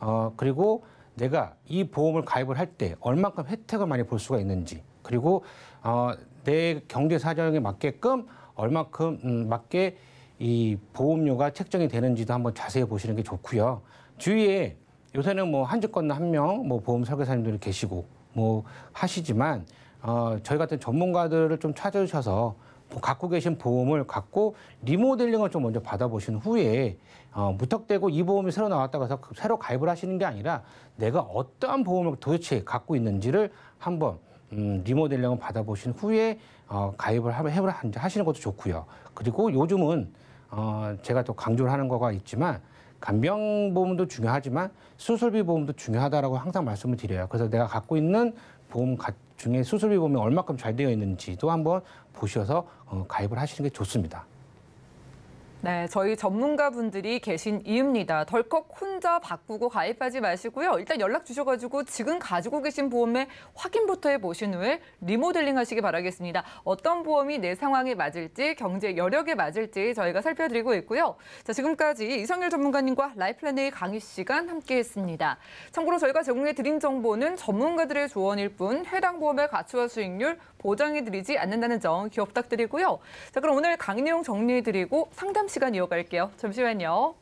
어, 그리고 내가 이 보험을 가입을 할 때 얼만큼 혜택을 많이 볼 수가 있는지 그리고 어, 내 경제 사정에 맞게끔 얼마큼 음, 맞게 이 보험료가 책정이 되는지도 한번 자세히 보시는 게 좋고요. 주위에 요새는 뭐한주권너한명 뭐 보험 설계사님들이 계시고 뭐 하시지만 어, 저희 같은 전문가들을 좀 찾아주셔서 뭐 갖고 계신 보험을 갖고 리모델링을 좀 먼저 받아보신 후에 어, 무턱대고 이 보험이 새로 나왔다고 해서 새로 가입을 하시는 게 아니라 내가 어떠한 보험을 도대체 갖고 있는지를 한번 음, 리모델링을 받아보신 후에 어, 가입을 하, 해보라 하시는 것도 좋고요. 그리고 요즘은 어, 제가 또 강조를 하는 거가 있지만 간병보험도 중요하지만 수술비 보험도 중요하다고 항상 말씀을 드려요. 그래서 내가 갖고 있는 보험 중에 수술비 보험이 얼마큼 잘 되어 있는지도 한번 보셔서 어, 가입을 하시는 게 좋습니다. 네, 저희 전문가분들이 계신 이유입니다. 덜컥 혼자 바꾸고 가입하지 마시고요. 일단 연락 주셔가지고 지금 가지고 계신 보험에 확인부터 해보신 후에 리모델링 하시기 바라겠습니다. 어떤 보험이 내 상황에 맞을지, 경제 여력에 맞을지 저희가 살펴드리고 있고요. 자, 지금까지 이성열 전문가님과 라이플랜의 강의 시간 함께했습니다. 참고로 저희가 제공해드린 정보는 전문가들의 조언일 뿐 해당 보험의 가치와 수익률 보장해드리지 않는다는 점 기억 부탁드리고요. 자, 그럼 오늘 강의 내용 정리해드리고 상담 시 시간 이어갈게요. 잠시만요.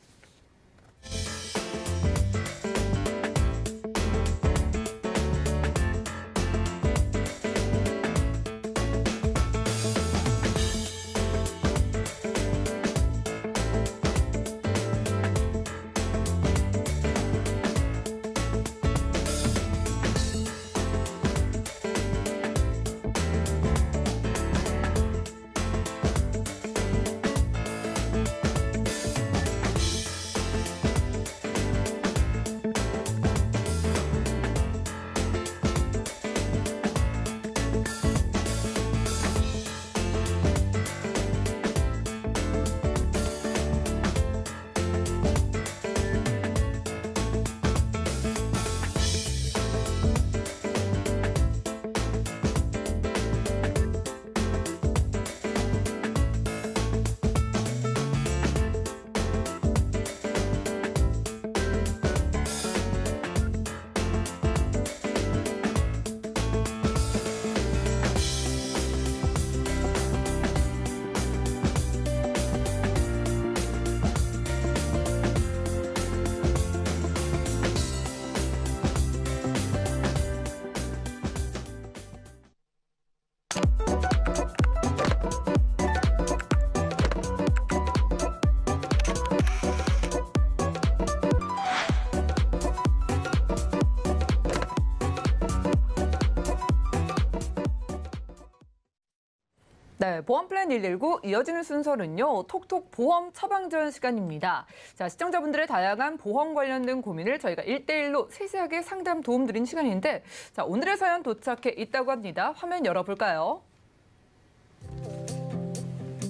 네, 보험 플랜 119 이어지는 순서는요. 톡톡 보험 처방 전 시간입니다. 자, 시청자분들의 다양한 보험 관련된 고민을 저희가 1대1로 세세하게 상담 도움 드린 시간인데 자, 오늘의 사연 도착해 있다고 합니다. 화면 열어 볼까요?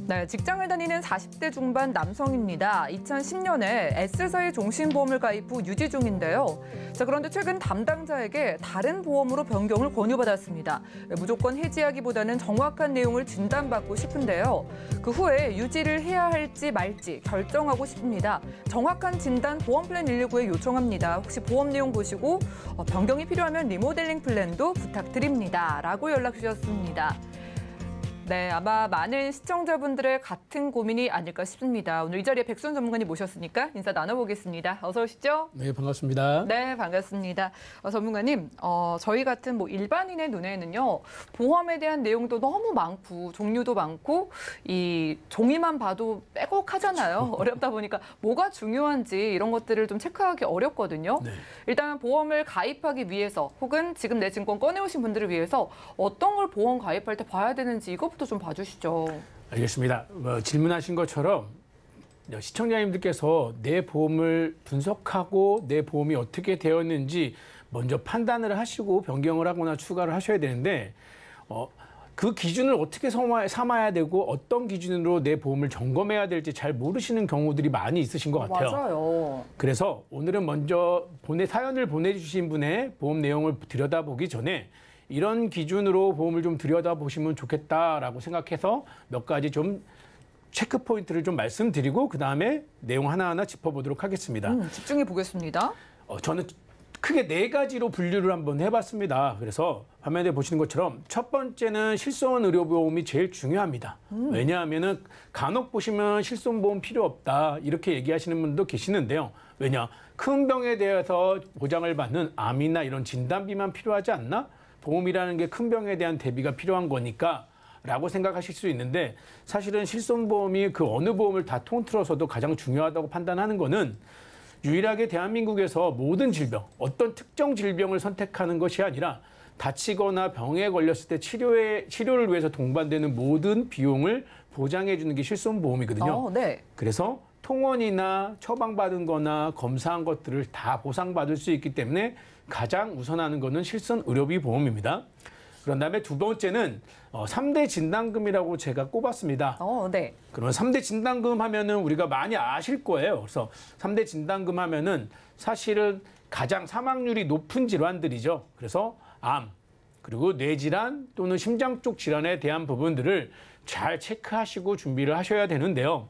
네, 직장을 다니는 40대 중반 남성입니다. 2010년에 S사의 종신보험을 가입 후 유지 중인데요. 자, 그런데 최근 담당자에게 다른 보험으로 변경을 권유받았습니다. 무조건 해지하기보다는 정확한 내용을 진단받고 싶은데요. 그 후에 유지를 해야 할지 말지 결정하고 싶습니다. 정확한 진단 보험 플랜 119에 요청합니다. 혹시 보험 내용 보시고 어, 변경이 필요하면 리모델링 플랜도 부탁드립니다. 라고 연락 주셨습니다. 네, 아마 많은 시청자분들의 같은 고민이 아닐까 싶습니다. 오늘 이 자리에 백선 전문가님 모셨으니까 인사 나눠보겠습니다. 어서 오시죠. 네, 반갑습니다. 네, 반갑습니다. 어, 전문가님, 어, 저희 같은 뭐 일반인의 눈에는요, 보험에 대한 내용도 너무 많고 종류도 많고 이 종이만 봐도 빼곡하잖아요. 그렇죠. 어렵다 보니까 뭐가 중요한지 이런 것들을 좀 체크하기 어렵거든요. 네. 일단 보험을 가입하기 위해서 혹은 지금 내 증권 꺼내오신 분들을 위해서 어떤 걸 보험 가입할 때 봐야 되는지 이거 해석도 좀 봐주시죠. 알겠습니다. 뭐 질문하신 것처럼 어, 시청자님들께서 내 보험을 분석하고 내 보험이 어떻게 되었는지 먼저 판단을 하시고 변경을 하거나 추가를 하셔야 되는데 어, 그 기준을 어떻게 삼아야 되고 어떤 기준으로 내 보험을 점검해야 될지 잘 모르시는 경우들이 많이 있으신 것 같아요. 맞아요. 그래서 오늘은 먼저 보내 사연을 보내주신 분의 보험 내용을 들여다보기 전에 이런 기준으로 보험을 좀 들여다보시면 좋겠다라고 생각해서 몇 가지 좀 체크 포인트를 좀 말씀드리고 그다음에 내용 하나하나 짚어보도록 하겠습니다. 음, 집중해 보겠습니다. 어, 저는 크게 네 가지로 분류를 한번 해봤습니다. 그래서 화면에 보시는 것처럼 첫 번째는 실손 의료보험이 제일 중요합니다. 음. 왜냐하면은 간혹 보시면 실손보험 필요 없다 이렇게 얘기하시는 분도 계시는데요. 왜냐 큰 병에 대해서 보장을 받는 암이나 이런 진단비만 필요하지 않나? 보험이라는 게 큰 병에 대한 대비가 필요한 거니까 라고 생각하실 수 있는데 사실은 실손보험이 그 어느 보험을 다 통틀어서도 가장 중요하다고 판단하는 거는 유일하게 대한민국에서 모든 질병, 어떤 특정 질병을 선택하는 것이 아니라 다치거나 병에 걸렸을 때 치료에, 치료를 위해서 동반되는 모든 비용을 보장해 주는 게 실손보험이거든요. 어, 네. 그래서 통원이나 처방받은 거나 검사한 것들을 다 보상받을 수 있기 때문에 가장 우선하는 것은 실손 의료비 보험입니다. 그런 다음에 두 번째는 어, 삼대 진단금이라고 제가 꼽았습니다. 어, 네. 그러면 3대 진단금 하면은 우리가 많이 아실 거예요. 그래서 삼대 진단금 하면은 사실은 가장 사망률이 높은 질환들이죠. 그래서 암, 그리고 뇌질환 또는 심장 쪽 질환에 대한 부분들을 잘 체크하시고 준비를 하셔야 되는데요.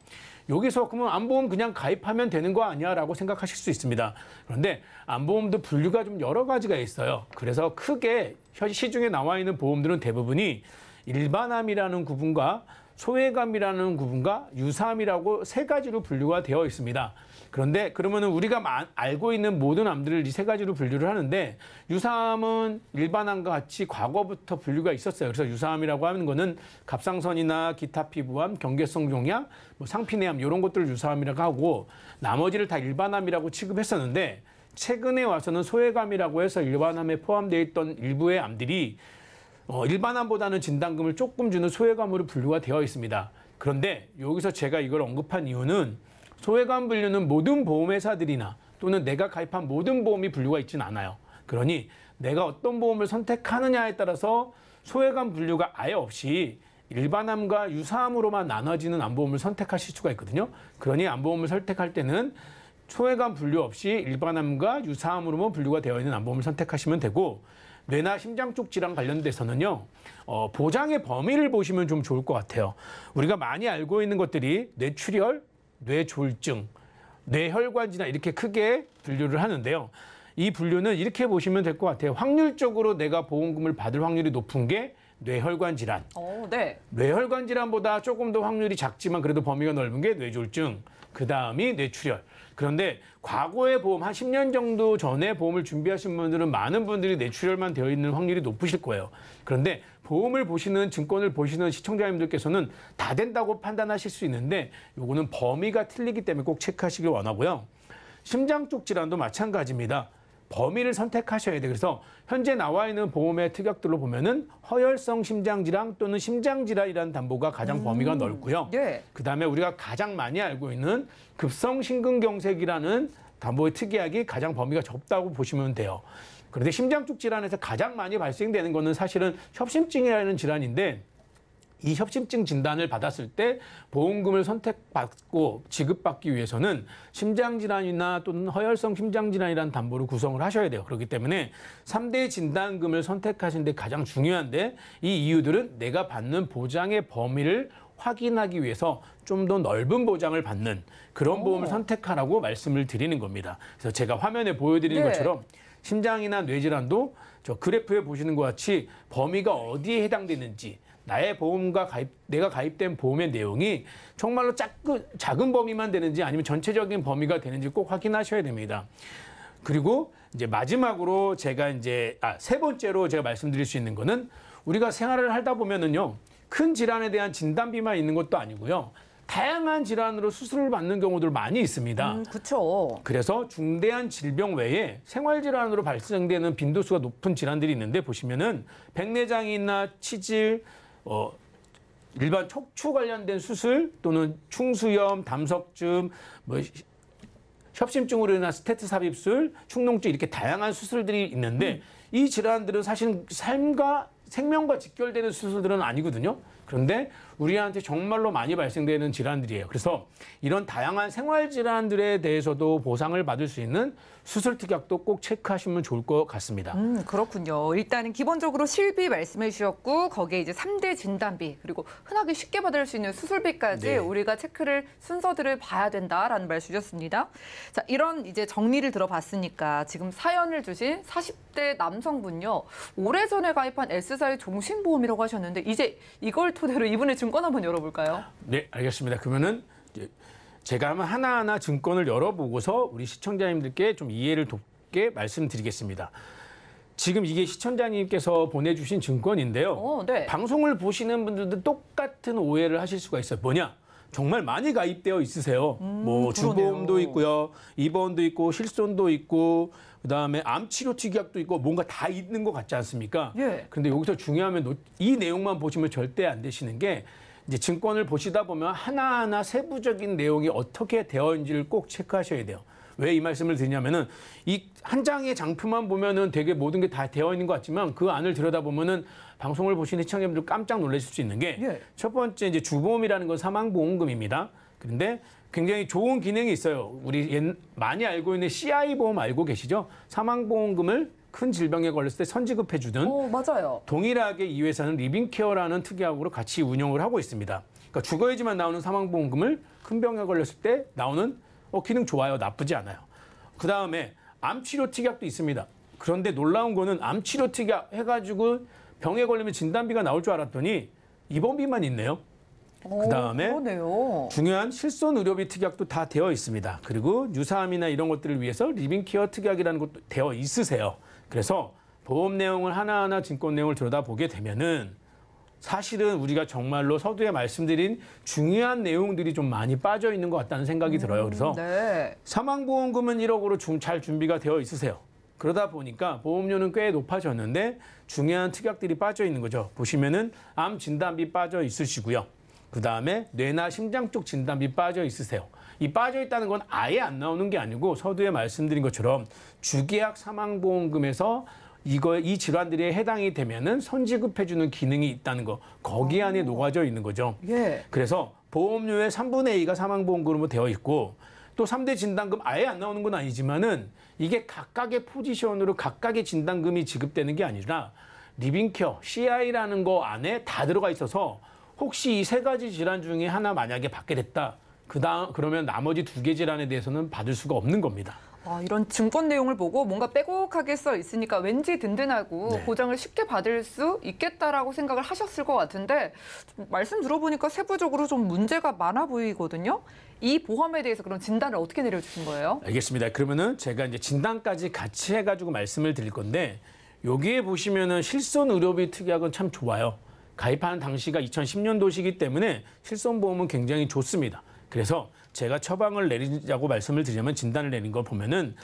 여기서 그러면 안보험 그냥 가입하면 되는 거 아니야라고 생각하실 수 있습니다. 그런데 안보험도 분류가 좀 여러 가지가 있어요. 그래서 크게 시중에 나와 있는 보험들은 대부분이 일반암이라는 구분과 소외감이라는 구분과 유사암이라고 세 가지로 분류가 되어 있습니다. 그런데 그러면은 우리가 알고 있는 모든 암들을 이 세 가지로 분류를 하는데 유사암은 일반암과 같이 과거부터 분류가 있었어요. 그래서 유사암이라고 하는 거는 갑상선이나 기타 피부암, 경계성 종양, 뭐 상피내암 이런 것들을 유사암이라고 하고 나머지를 다 일반암이라고 취급했었는데 최근에 와서는 소외감이라고 해서 일반암에 포함되어 있던 일부의 암들이 어, 일반암보다는 진단금을 조금 주는 소외감으로 분류가 되어 있습니다. 그런데 여기서 제가 이걸 언급한 이유는 소외감 분류는 모든 보험회사들이나 또는 내가 가입한 모든 보험이 분류가 있지는 않아요. 그러니 내가 어떤 보험을 선택하느냐에 따라서 소외감 분류가 아예 없이 일반암과 유사암으로만 나눠지는 암보험을 선택하실 수가 있거든요. 그러니 암보험을 선택할 때는 소외감 분류 없이 일반암과 유사암으로만 분류가 되어 있는 암보험을 선택하시면 되고 뇌나 심장 쪽 질환 관련돼서는요 어, 보장의 범위를 보시면 좀 좋을 것 같아요. 우리가 많이 알고 있는 것들이 뇌출혈, 뇌졸중, 뇌혈관 질환 이렇게 크게 분류를 하는데요. 이 분류는 이렇게 보시면 될 것 같아요. 확률적으로 내가 보험금을 받을 확률이 높은 게 뇌혈관 질환. 오, 어, 네. 뇌혈관 질환보다 조금 더 확률이 작지만 그래도 범위가 넓은 게 뇌졸중. 그 다음이 뇌출혈. 그런데 과거에 보험, 한 10년 정도 전에 보험을 준비하신 분들은 많은 분들이 뇌출혈만 되어 있는 확률이 높으실 거예요. 그런데 보험을 보시는, 증권을 보시는 시청자님들께서는 다 된다고 판단하실 수 있는데 요거는 범위가 틀리기 때문에 꼭 체크하시길 원하고요. 심장 쪽 질환도 마찬가지입니다. 범위를 선택하셔야 돼요. 그래서 현재 나와 있는 보험의 특약들로 보면은 허혈성 심장질환 또는 심장질환이라는 담보가 가장 음. 범위가 넓고요. 예. 그다음에 우리가 가장 많이 알고 있는 급성 심근경색이라는 담보의 특이하기 가장 범위가 적다고 보시면 돼요. 그런데 심장쪽 질환에서 가장 많이 발생되는 거는 사실은 협심증이라는 질환인데 이 협심증 진단을 받았을 때 보험금을 선택받고 지급받기 위해서는 심장질환이나 또는 허혈성 심장질환이라는 담보를 구성을 하셔야 돼요. 그렇기 때문에 3대 진단금을 선택하신데 가장 중요한데 이 이유들은 내가 받는 보장의 범위를 확인하기 위해서 좀 더 넓은 보장을 받는 그런 보험을 오. 선택하라고 말씀을 드리는 겁니다. 그래서 제가 화면에 보여드리는 네. 것처럼 심장이나 뇌질환도 저 그래프에 보시는 것 같이 범위가 어디에 해당되는지 나의 보험과 가입, 내가 가입된 보험의 내용이 정말로 작은, 작은 범위만 되는지 아니면 전체적인 범위가 되는지 꼭 확인하셔야 됩니다. 그리고 이제 마지막으로 제가 이제 아, 세 번째로 제가 말씀드릴 수 있는 거는 우리가 생활을 하다 보면은요. 큰 질환에 대한 진단비만 있는 것도 아니고요. 다양한 질환으로 수술을 받는 경우들 많이 있습니다. 음, 그렇죠. 그래서 중대한 질병 외에 생활 질환으로 발생되는 빈도수가 높은 질환들이 있는데 보시면은 백내장이나 치질 어 일반 척추 관련된 수술 또는 충수염, 담석증 뭐 협심증으로 인한 스테트 삽입술, 충농증 이렇게 다양한 수술들이 있는데 음. 이 질환들은 사실 삶과 생명과 직결되는 수술들은 아니거든요. 그런데 우리한테 정말로 많이 발생되는 질환들이에요. 그래서 이런 다양한 생활 질환들에 대해서도 보상을 받을 수 있는 수술 특약도 꼭 체크하시면 좋을 것 같습니다. 음, 그렇군요. 일단은 기본적으로 실비 말씀해 주셨고 거기에 이제 3대 진단비 그리고 흔하게 쉽게 받을 수 있는 수술비까지 네. 우리가 체크를 순서들을 봐야 된다라는 말씀 주셨습니다. 자, 이런 이제 정리를 들어봤으니까 지금 사연을 주신 40대 남성분요. 오래전에 가입한 S사의 종신보험이라고 하셨는데 이제 이걸 토대로 이분의 증권 한번 열어볼까요? 네, 알겠습니다. 그러면은 제가 한번 하나하나 증권을 열어보고서 우리 시청자님들께 좀 이해를 돕게 말씀드리겠습니다. 지금 이게 시청자님께서 보내주신 증권인데요. 오, 어, 네. 방송을 보시는 분들도 똑같은 오해를 하실 수가 있어요. 뭐냐? 정말 많이 가입되어 있으세요. 음, 뭐 주보험도 있고요, 입원도 있고 실손도 있고 그다음에 암 치료 특약도 있고 뭔가 다 있는 것 같지 않습니까? 예. 근데 여기서 중요하면 이 내용만 보시면 절대 안 되시는 게 이제 증권을 보시다 보면 하나하나 세부적인 내용이 어떻게 되어 있는지를 꼭 체크하셔야 돼요. 왜 이 말씀을 드리냐면은 이 한 장의 장표만 보면은 되게 모든 게 다 되어 있는 것 같지만 그 안을 들여다보면은 방송을 보시는 시청자분들 깜짝 놀라실 수 있는 게첫 예. 번째 이제 주보험이라는 건 사망보험금입니다. 그런데 굉장히 좋은 기능이 있어요. 우리 많이 알고 있는 CI 보험 알고 계시죠? 사망보험금을 큰 질병에 걸렸을 때 선지급해 주는 오, 어, 맞아요. 동일하게 이 회사는 리빙케어라는 특약으로 같이 운영을 하고 있습니다. 그러니까 죽어야지만 나오는 사망보험금을 큰 병에 걸렸을 때 나오는 어, 기능 좋아요, 나쁘지 않아요. 그 다음에 암치료 특약도 있습니다. 그런데 놀라운 거는 암치료 특약 해가지고 병에 걸리면 진단비가 나올 줄 알았더니 입원비만 있네요. 어, 그 다음에 중요한 실손 의료비 특약도 다 되어 있습니다. 그리고 유사암이나 이런 것들을 위해서 리빙케어 특약이라는 것도 되어 있으세요. 그래서 보험 내용을 하나하나 증권 내용을 들여다보게 되면은 사실은 우리가 정말로 서두에 말씀드린 중요한 내용들이 좀 많이 빠져 있는 것 같다는 생각이 음, 들어요. 그래서 네. 사망보험금은 1억으로 중, 잘 준비가 되어 있으세요. 그러다 보니까 보험료는 꽤 높아졌는데 중요한 특약들이 빠져 있는 거죠. 보시면은 암 진단비 빠져 있으시고요. 그 다음에 뇌나 심장 쪽 진단비 빠져 있으세요. 이 빠져 있다는 건 아예 안 나오는 게 아니고 서두에 말씀드린 것처럼 주계약 사망보험금에서 이거 이 질환들이 해당이 되면은 선지급해 주는 기능이 있다는 거 거기 안에 녹아져 있는 거죠. 예. 그래서 보험료의 3분의 2가 사망보험금으로 되어 있고 또 3대 진단금 아예 안 나오는 건 아니지만은 이게 각각의 포지션으로 각각의 진단금이 지급되는 게 아니라 리빙케어 CI라는 거 안에 다 들어가 있어서 혹시 이 세 가지 질환 중에 하나 만약에 받게 됐다. 그다음 그러면 나머지 두 개 질환에 대해서는 받을 수가 없는 겁니다. 와, 아, 이런 증권 내용을 보고 뭔가 빼곡하게 써 있으니까 왠지 든든하고 네. 보장을 쉽게 받을 수 있겠다라고 생각을 하셨을 것 같은데 말씀 들어보니까 세부적으로 좀 문제가 많아 보이거든요. 이 보험에 대해서 그런 진단을 어떻게 내려주신 거예요? 알겠습니다. 그러면은 제가 이제 진단까지 같이 해가지고 말씀을 드릴 건데 여기에 보시면은 실손 의료비 특약은 참 좋아요. 가입하는 당시가 2010년도시기 때문에 실손보험은 굉장히 좋습니다. 그래서 제가 처방을 내리자고 말씀을 드리면 진단을 내린 걸 보면은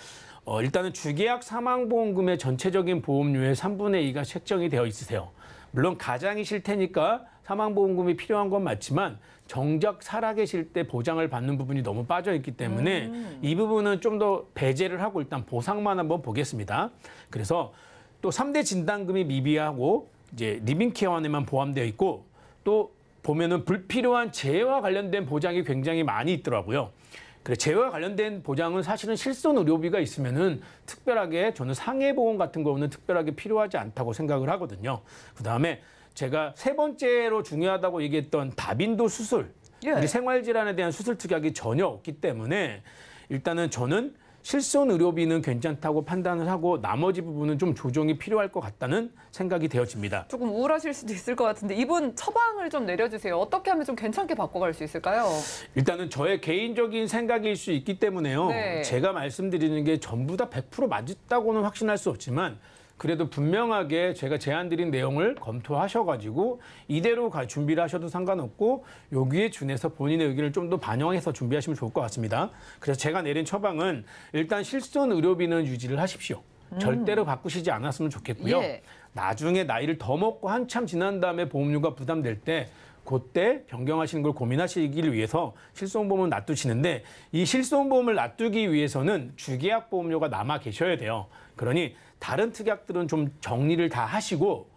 어, 일단은 주계약 사망보험금의 전체적인 보험료의 3분의 2가 책정이 되어 있으세요. 물론 가장이실 테니까 사망보험금이 필요한 건 맞지만 정작 살아계실 때 보장을 받는 부분이 너무 빠져있기 때문에 음. 이 부분은 좀 더 배제를 하고 일단 보상만 한번 보겠습니다. 그래서 또삼대 진단금이 미비하고 이제 리빙케어 안에만 포함되어 있고 또 보면은 불필요한 재해와 관련된 보장이 굉장히 많이 있더라고요. 그래 재해와 관련된 보장은 사실은 실손 의료비가 있으면은 특별하게 저는 상해 보험 같은 거는 특별하게 필요하지 않다고 생각을 하거든요. 그다음에 제가 세 번째로 중요하다고 얘기했던 다빈도 수술, 예. 우리 생활 질환에 대한 수술 특약이 전혀 없기 때문에 일단은 저는 실손 의료비는 괜찮다고 판단을 하고 나머지 부분은 좀 조정이 필요할 것 같다는 생각이 되어집니다. 조금 우울하실 수도 있을 것 같은데 이분 처방을 좀 내려주세요. 어떻게 하면 좀 괜찮게 바꿔갈 수 있을까요? 일단은 저의 개인적인 생각일 수 있기 때문에요. 네. 제가 말씀드리는 게 전부 다 100% 맞다고는 았 확신할 수 없지만 그래도 분명하게 제가 제안드린 내용을 검토하셔가지고 이대로 가 준비를 하셔도 상관없고 여기에 준해서 본인의 의견을 좀 더 반영해서 준비하시면 좋을 것 같습니다. 그래서 제가 내린 처방은 일단 실손 의료비는 유지를 하십시오. 음. 절대로 바꾸시지 않았으면 좋겠고요. 예. 나중에 나이를 더 먹고 한참 지난 다음에 보험료가 부담될 때 그때 변경하시는 걸 고민하시길 위해서 실손보험을 놔두시는데 이 실손보험을 놔두기 위해서는 주계약 보험료가 남아 계셔야 돼요. 그러니 다른 특약들은 좀 정리를 다 하시고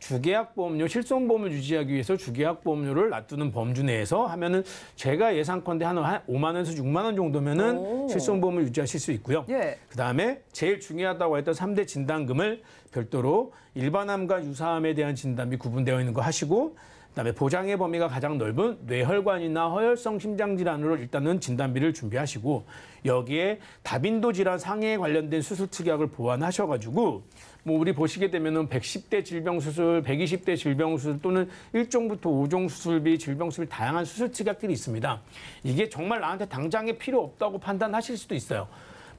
주계약 보험료, 실손보험을 유지하기 위해서 주계약 보험료를 놔두는 범주 내에서 하면은 제가 예상컨대 한 5만 원에서 6만 원 정도면은 실손보험을 유지하실 수 있고요. 예. 그다음에 제일 중요하다고 했던 3대 진단금을 별도로 일반암과 유사암에 대한 진단비 구분되어 있는 거 하시고 그다음에 보장의 범위가 가장 넓은 뇌혈관이나 허혈성 심장 질환으로 일단은 진단비를 준비하시고 여기에 다빈도 질환 상해에 관련된 수술 특약을 보완하셔가지고 뭐 우리 보시게 되면은 110대 질병 수술, 120대 질병 수술 또는 1종부터 5종 수술비, 질병 수술 다양한 수술 특약들이 있습니다. 이게 정말 나한테 당장에 필요 없다고 판단하실 수도 있어요.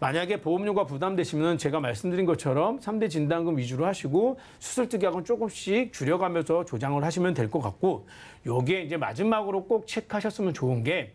만약에 보험료가 부담되시면 제가 말씀드린 것처럼 3대 진단금 위주로 하시고 수술 특약은 조금씩 줄여가면서 조장을 하시면 될 것 같고 여기에 이제 마지막으로 꼭 체크하셨으면 좋은 게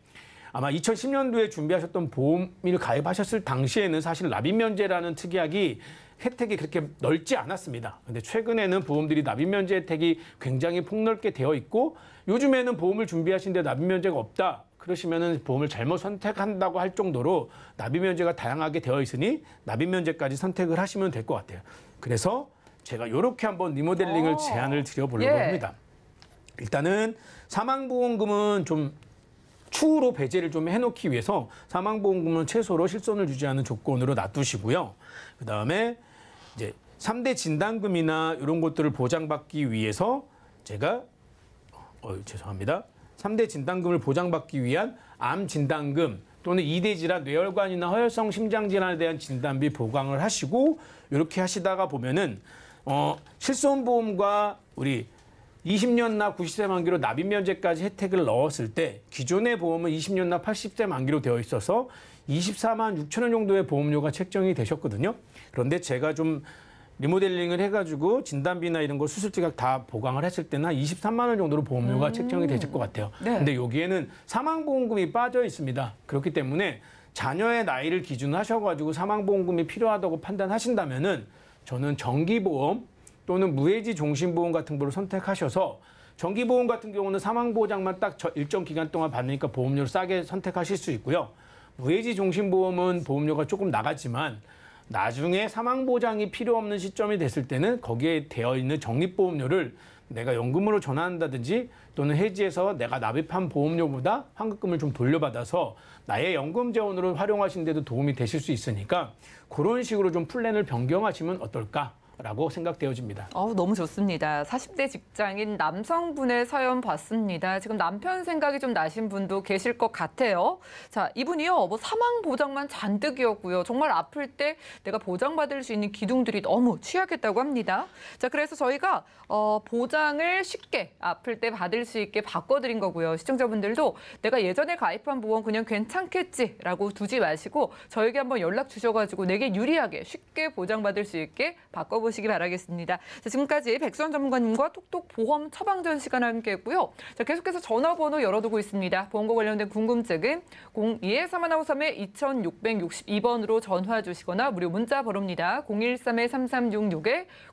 아마 2010년도에 준비하셨던 보험을 가입하셨을 당시에는 사실 납입 면제라는 특약이 혜택이 그렇게 넓지 않았습니다. 근데 최근에는 보험들이 납입 면제 혜택이 굉장히 폭넓게 되어 있고 요즘에는 보험을 준비하신데 납입 면제가 없다. 그러시면은 보험을 잘못 선택한다고 할 정도로 납입 면제가 다양하게 되어 있으니 납입 면제까지 선택을 하시면 될 것 같아요. 그래서 제가 이렇게 한번 리모델링을 어. 제안을 드려보려고 예. 합니다. 일단은 사망보험금은 좀 추후로 배제를 좀 해놓기 위해서 사망보험금은 최소로 실손을 유지하는 조건으로 놔두시고요. 그 다음에 이제 삼대 진단금이나 이런 것들을 보장받기 위해서 제가 어, 죄송합니다. 3대 진단금을 보장받기 위한 암 진단금 또는 이대 질환, 뇌혈관이나 허혈성 심장 질환에 대한 진단비 보강을 하시고 이렇게 하시다가 보면은 어, 실손보험과 우리 20년 나 90세 만기로 납입 면제까지 혜택을 넣었을 때 기존의 보험은 20년 나 80세 만기로 되어 있어서 24만 6천 원 정도의 보험료가 책정이 되셨거든요. 그런데 제가 좀 리모델링을 해가지고 진단비나 이런 거 수술지각 다 보강을 했을 때나 는 23만 원 정도로 보험료가 음. 책정이 되실 것 같아요. 네. 근데 여기에는 사망보험금이 빠져 있습니다. 그렇기 때문에 자녀의 나이를 기준으로 하셔가지고 사망보험금이 필요하다고 판단하신다면은 저는 정기보험 또는 무해지 종신보험 같은 거를 선택하셔서 정기보험 같은 경우는 사망보장만 딱 일정 기간 동안 받으니까 보험료를 싸게 선택하실 수 있고요. 무해지 종신보험은 보험료가 조금 나가지만 나중에 사망 보장이 필요 없는 시점이 됐을 때는 거기에 되어 있는 적립보험료를 내가 연금으로 전환한다든지 또는 해지해서 내가 납입한 보험료보다 환급금을 좀 돌려받아서 나의 연금 재원으로 활용하신 데도 도움이 되실 수 있으니까 그런 식으로 좀 플랜을 변경하시면 어떨까 라고 생각되어집니다. 어우, 너무 좋습니다. 40대 직장인 남성분의 사연 봤습니다. 지금 남편 생각이 좀 나신 분도 계실 것 같아요. 자, 이분이요. 뭐 사망 보장만 잔뜩이었고요. 정말 아플 때 내가 보장받을 수 있는 기둥들이 너무 취약했다고 합니다. 자, 그래서 저희가 어, 보장을 쉽게 아플 때 받을 수 있게 바꿔드린 거고요. 시청자분들도 내가 예전에 가입한 보험 그냥 괜찮겠지라고 두지 마시고 저에게 한번 연락 주셔가지고 내게 유리하게 쉽게 보장받을 수 있게 바꿔 들어보시기 바라겠습니다. 자, 지금까지 백수원 전문가님과 톡톡 보험 처방전 시간 함께했고요. 자, 계속해서 전화번호 열어두고 있습니다. 보험과 관련된 궁금증은 02-3153-2662번으로 전화 주시거나 무료 문자 번입니다0 1 3 3 3 6 6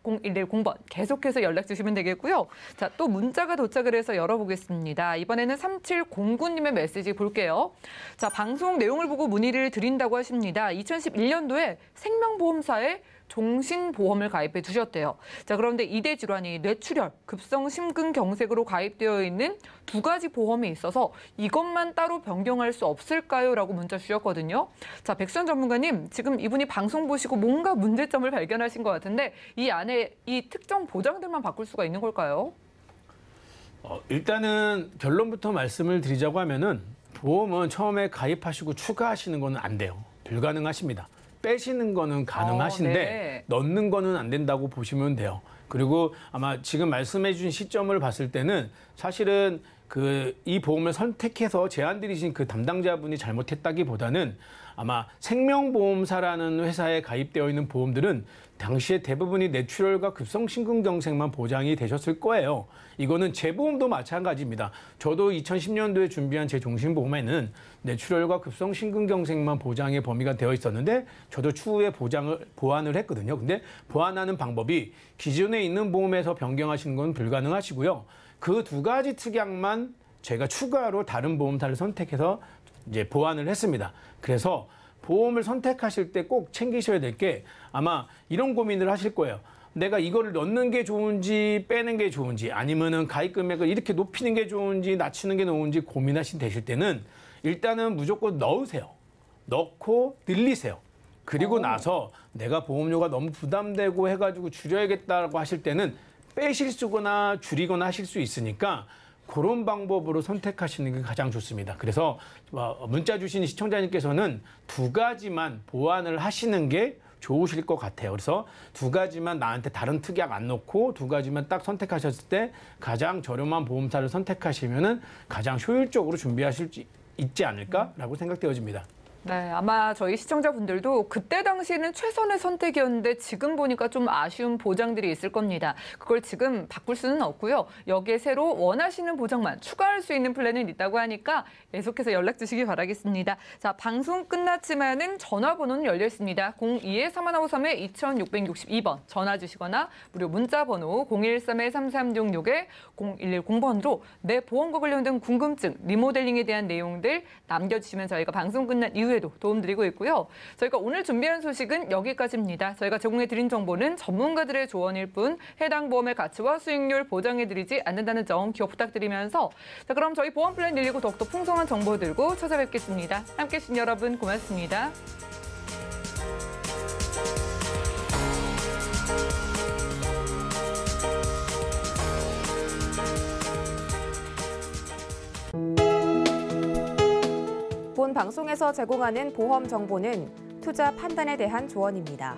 0110번 계속해서 연락 주시면 되겠고요. 자, 또 문자가 도착을 해서 열어보겠습니다. 이번에는 3709님의 메시지 볼게요. 자, 방송 내용을 보고 문의를 드린다고 하십니다. 2011년도에 생명보험사에 종신보험을 가입해 두셨대요. 자, 그런데 이대 질환이 뇌출혈, 급성 심근경색으로 가입되어 있는 두 가지 보험이 있어서 이것만 따로 변경할 수 없을까요? 라고 문자 주셨거든요. 자, 백선 전문가님, 지금 이분이 방송 보시고 뭔가 문제점을 발견하신 것 같은데 이 안에 이 특정 보장들만 바꿀 수가 있는 걸까요? 어, 일단은 결론부터 말씀을 드리자고 하면은 보험은 처음에 가입하시고 추가하시는 것은 안 돼요. 불가능하십니다. 빼시는 거는 가능하신데 어, 네. 넣는 거는 안 된다고 보시면 돼요. 그리고 아마 지금 말씀해 주신 시점을 봤을 때는 사실은 그 이 보험을 선택해서 제안드리신 그 담당자분이 잘못했다기보다는 아마 생명보험사라는 회사에 가입되어 있는 보험들은 당시에 대부분이 뇌출혈과 급성심근경색만 보장이 되셨을 거예요. 이거는 재보험도 마찬가지입니다. 저도 2010년도에 준비한 제 종신보험에는 뇌출혈과 급성 심근경색만 보장의 범위가 되어 있었는데 저도 추후에 보장을 보완을 했거든요. 근데 보완하는 방법이 기존에 있는 보험에서 변경하시는 건 불가능하시고요. 그 두 가지 특약만 제가 추가로 다른 보험사를 선택해서 이제 보완을 했습니다. 그래서 보험을 선택하실 때 꼭 챙기셔야 될 게 아마 이런 고민을 하실 거예요. 내가 이거를 넣는 게 좋은지 빼는 게 좋은지 아니면은 가입 금액을 이렇게 높이는 게 좋은지 낮추는 게 좋은지 고민하신 되실 때는 일단은 무조건 넣으세요. 넣고 늘리세요. 그리고 오. 어. 나서 내가 보험료가 너무 부담되고 해가지고 줄여야겠다고 하실 때는 빼실 수거나 줄이거나 하실 수 있으니까 그런 방법으로 선택하시는 게 가장 좋습니다. 그래서 뭐 문자 주신 시청자님께서는 두 가지만 보완을 하시는 게 좋으실 것 같아요. 그래서 두 가지만 나한테 다른 특약 안 놓고 두 가지만 딱 선택하셨을 때 가장 저렴한 보험사를 선택하시면 가장 효율적으로 준비하실 수 있지 않을까라고 생각되어집니다. 네, 아마 저희 시청자분들도 그때 당시에는 최선의 선택이었는데 지금 보니까 좀 아쉬운 보장들이 있을 겁니다. 그걸 지금 바꿀 수는 없고요. 여기에 새로 원하시는 보장만 추가할 수 있는 플랜은 있다고 하니까 계속해서 연락 주시기 바라겠습니다. 자, 방송 끝났지만은 전화번호는 열려 있습니다. 02-3153-2662번 전화 주시거나 무료 문자 번호 013-3366-0110번으로 내 보험과 관련된 궁금증, 리모델링에 대한 내용들 남겨주시면 저희가 방송 끝난 이후 기회도 도움드리고 있고요. 저희가 오늘 준비한 소식은 여기까지입니다. 저희가 제공해드린 정보는 전문가들의 조언일 뿐 해당 보험의 가치와 수익률 보장해드리지 않는다는 점 기억 부탁드리면서 자 그럼 저희 보험 플랜 늘리고 더욱더 풍성한 정보 들고 찾아뵙겠습니다. 함께해 주신 여러분 고맙습니다. 본 방송에서 제공하는 보험 정보는 투자 판단에 대한 조언입니다.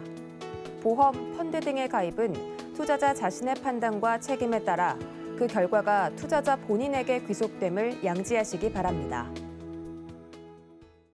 보험, 펀드 등의 가입은 투자자 자신의 판단과 책임에 따라 그 결과가 투자자 본인에게 귀속됨을 양지하시기 바랍니다.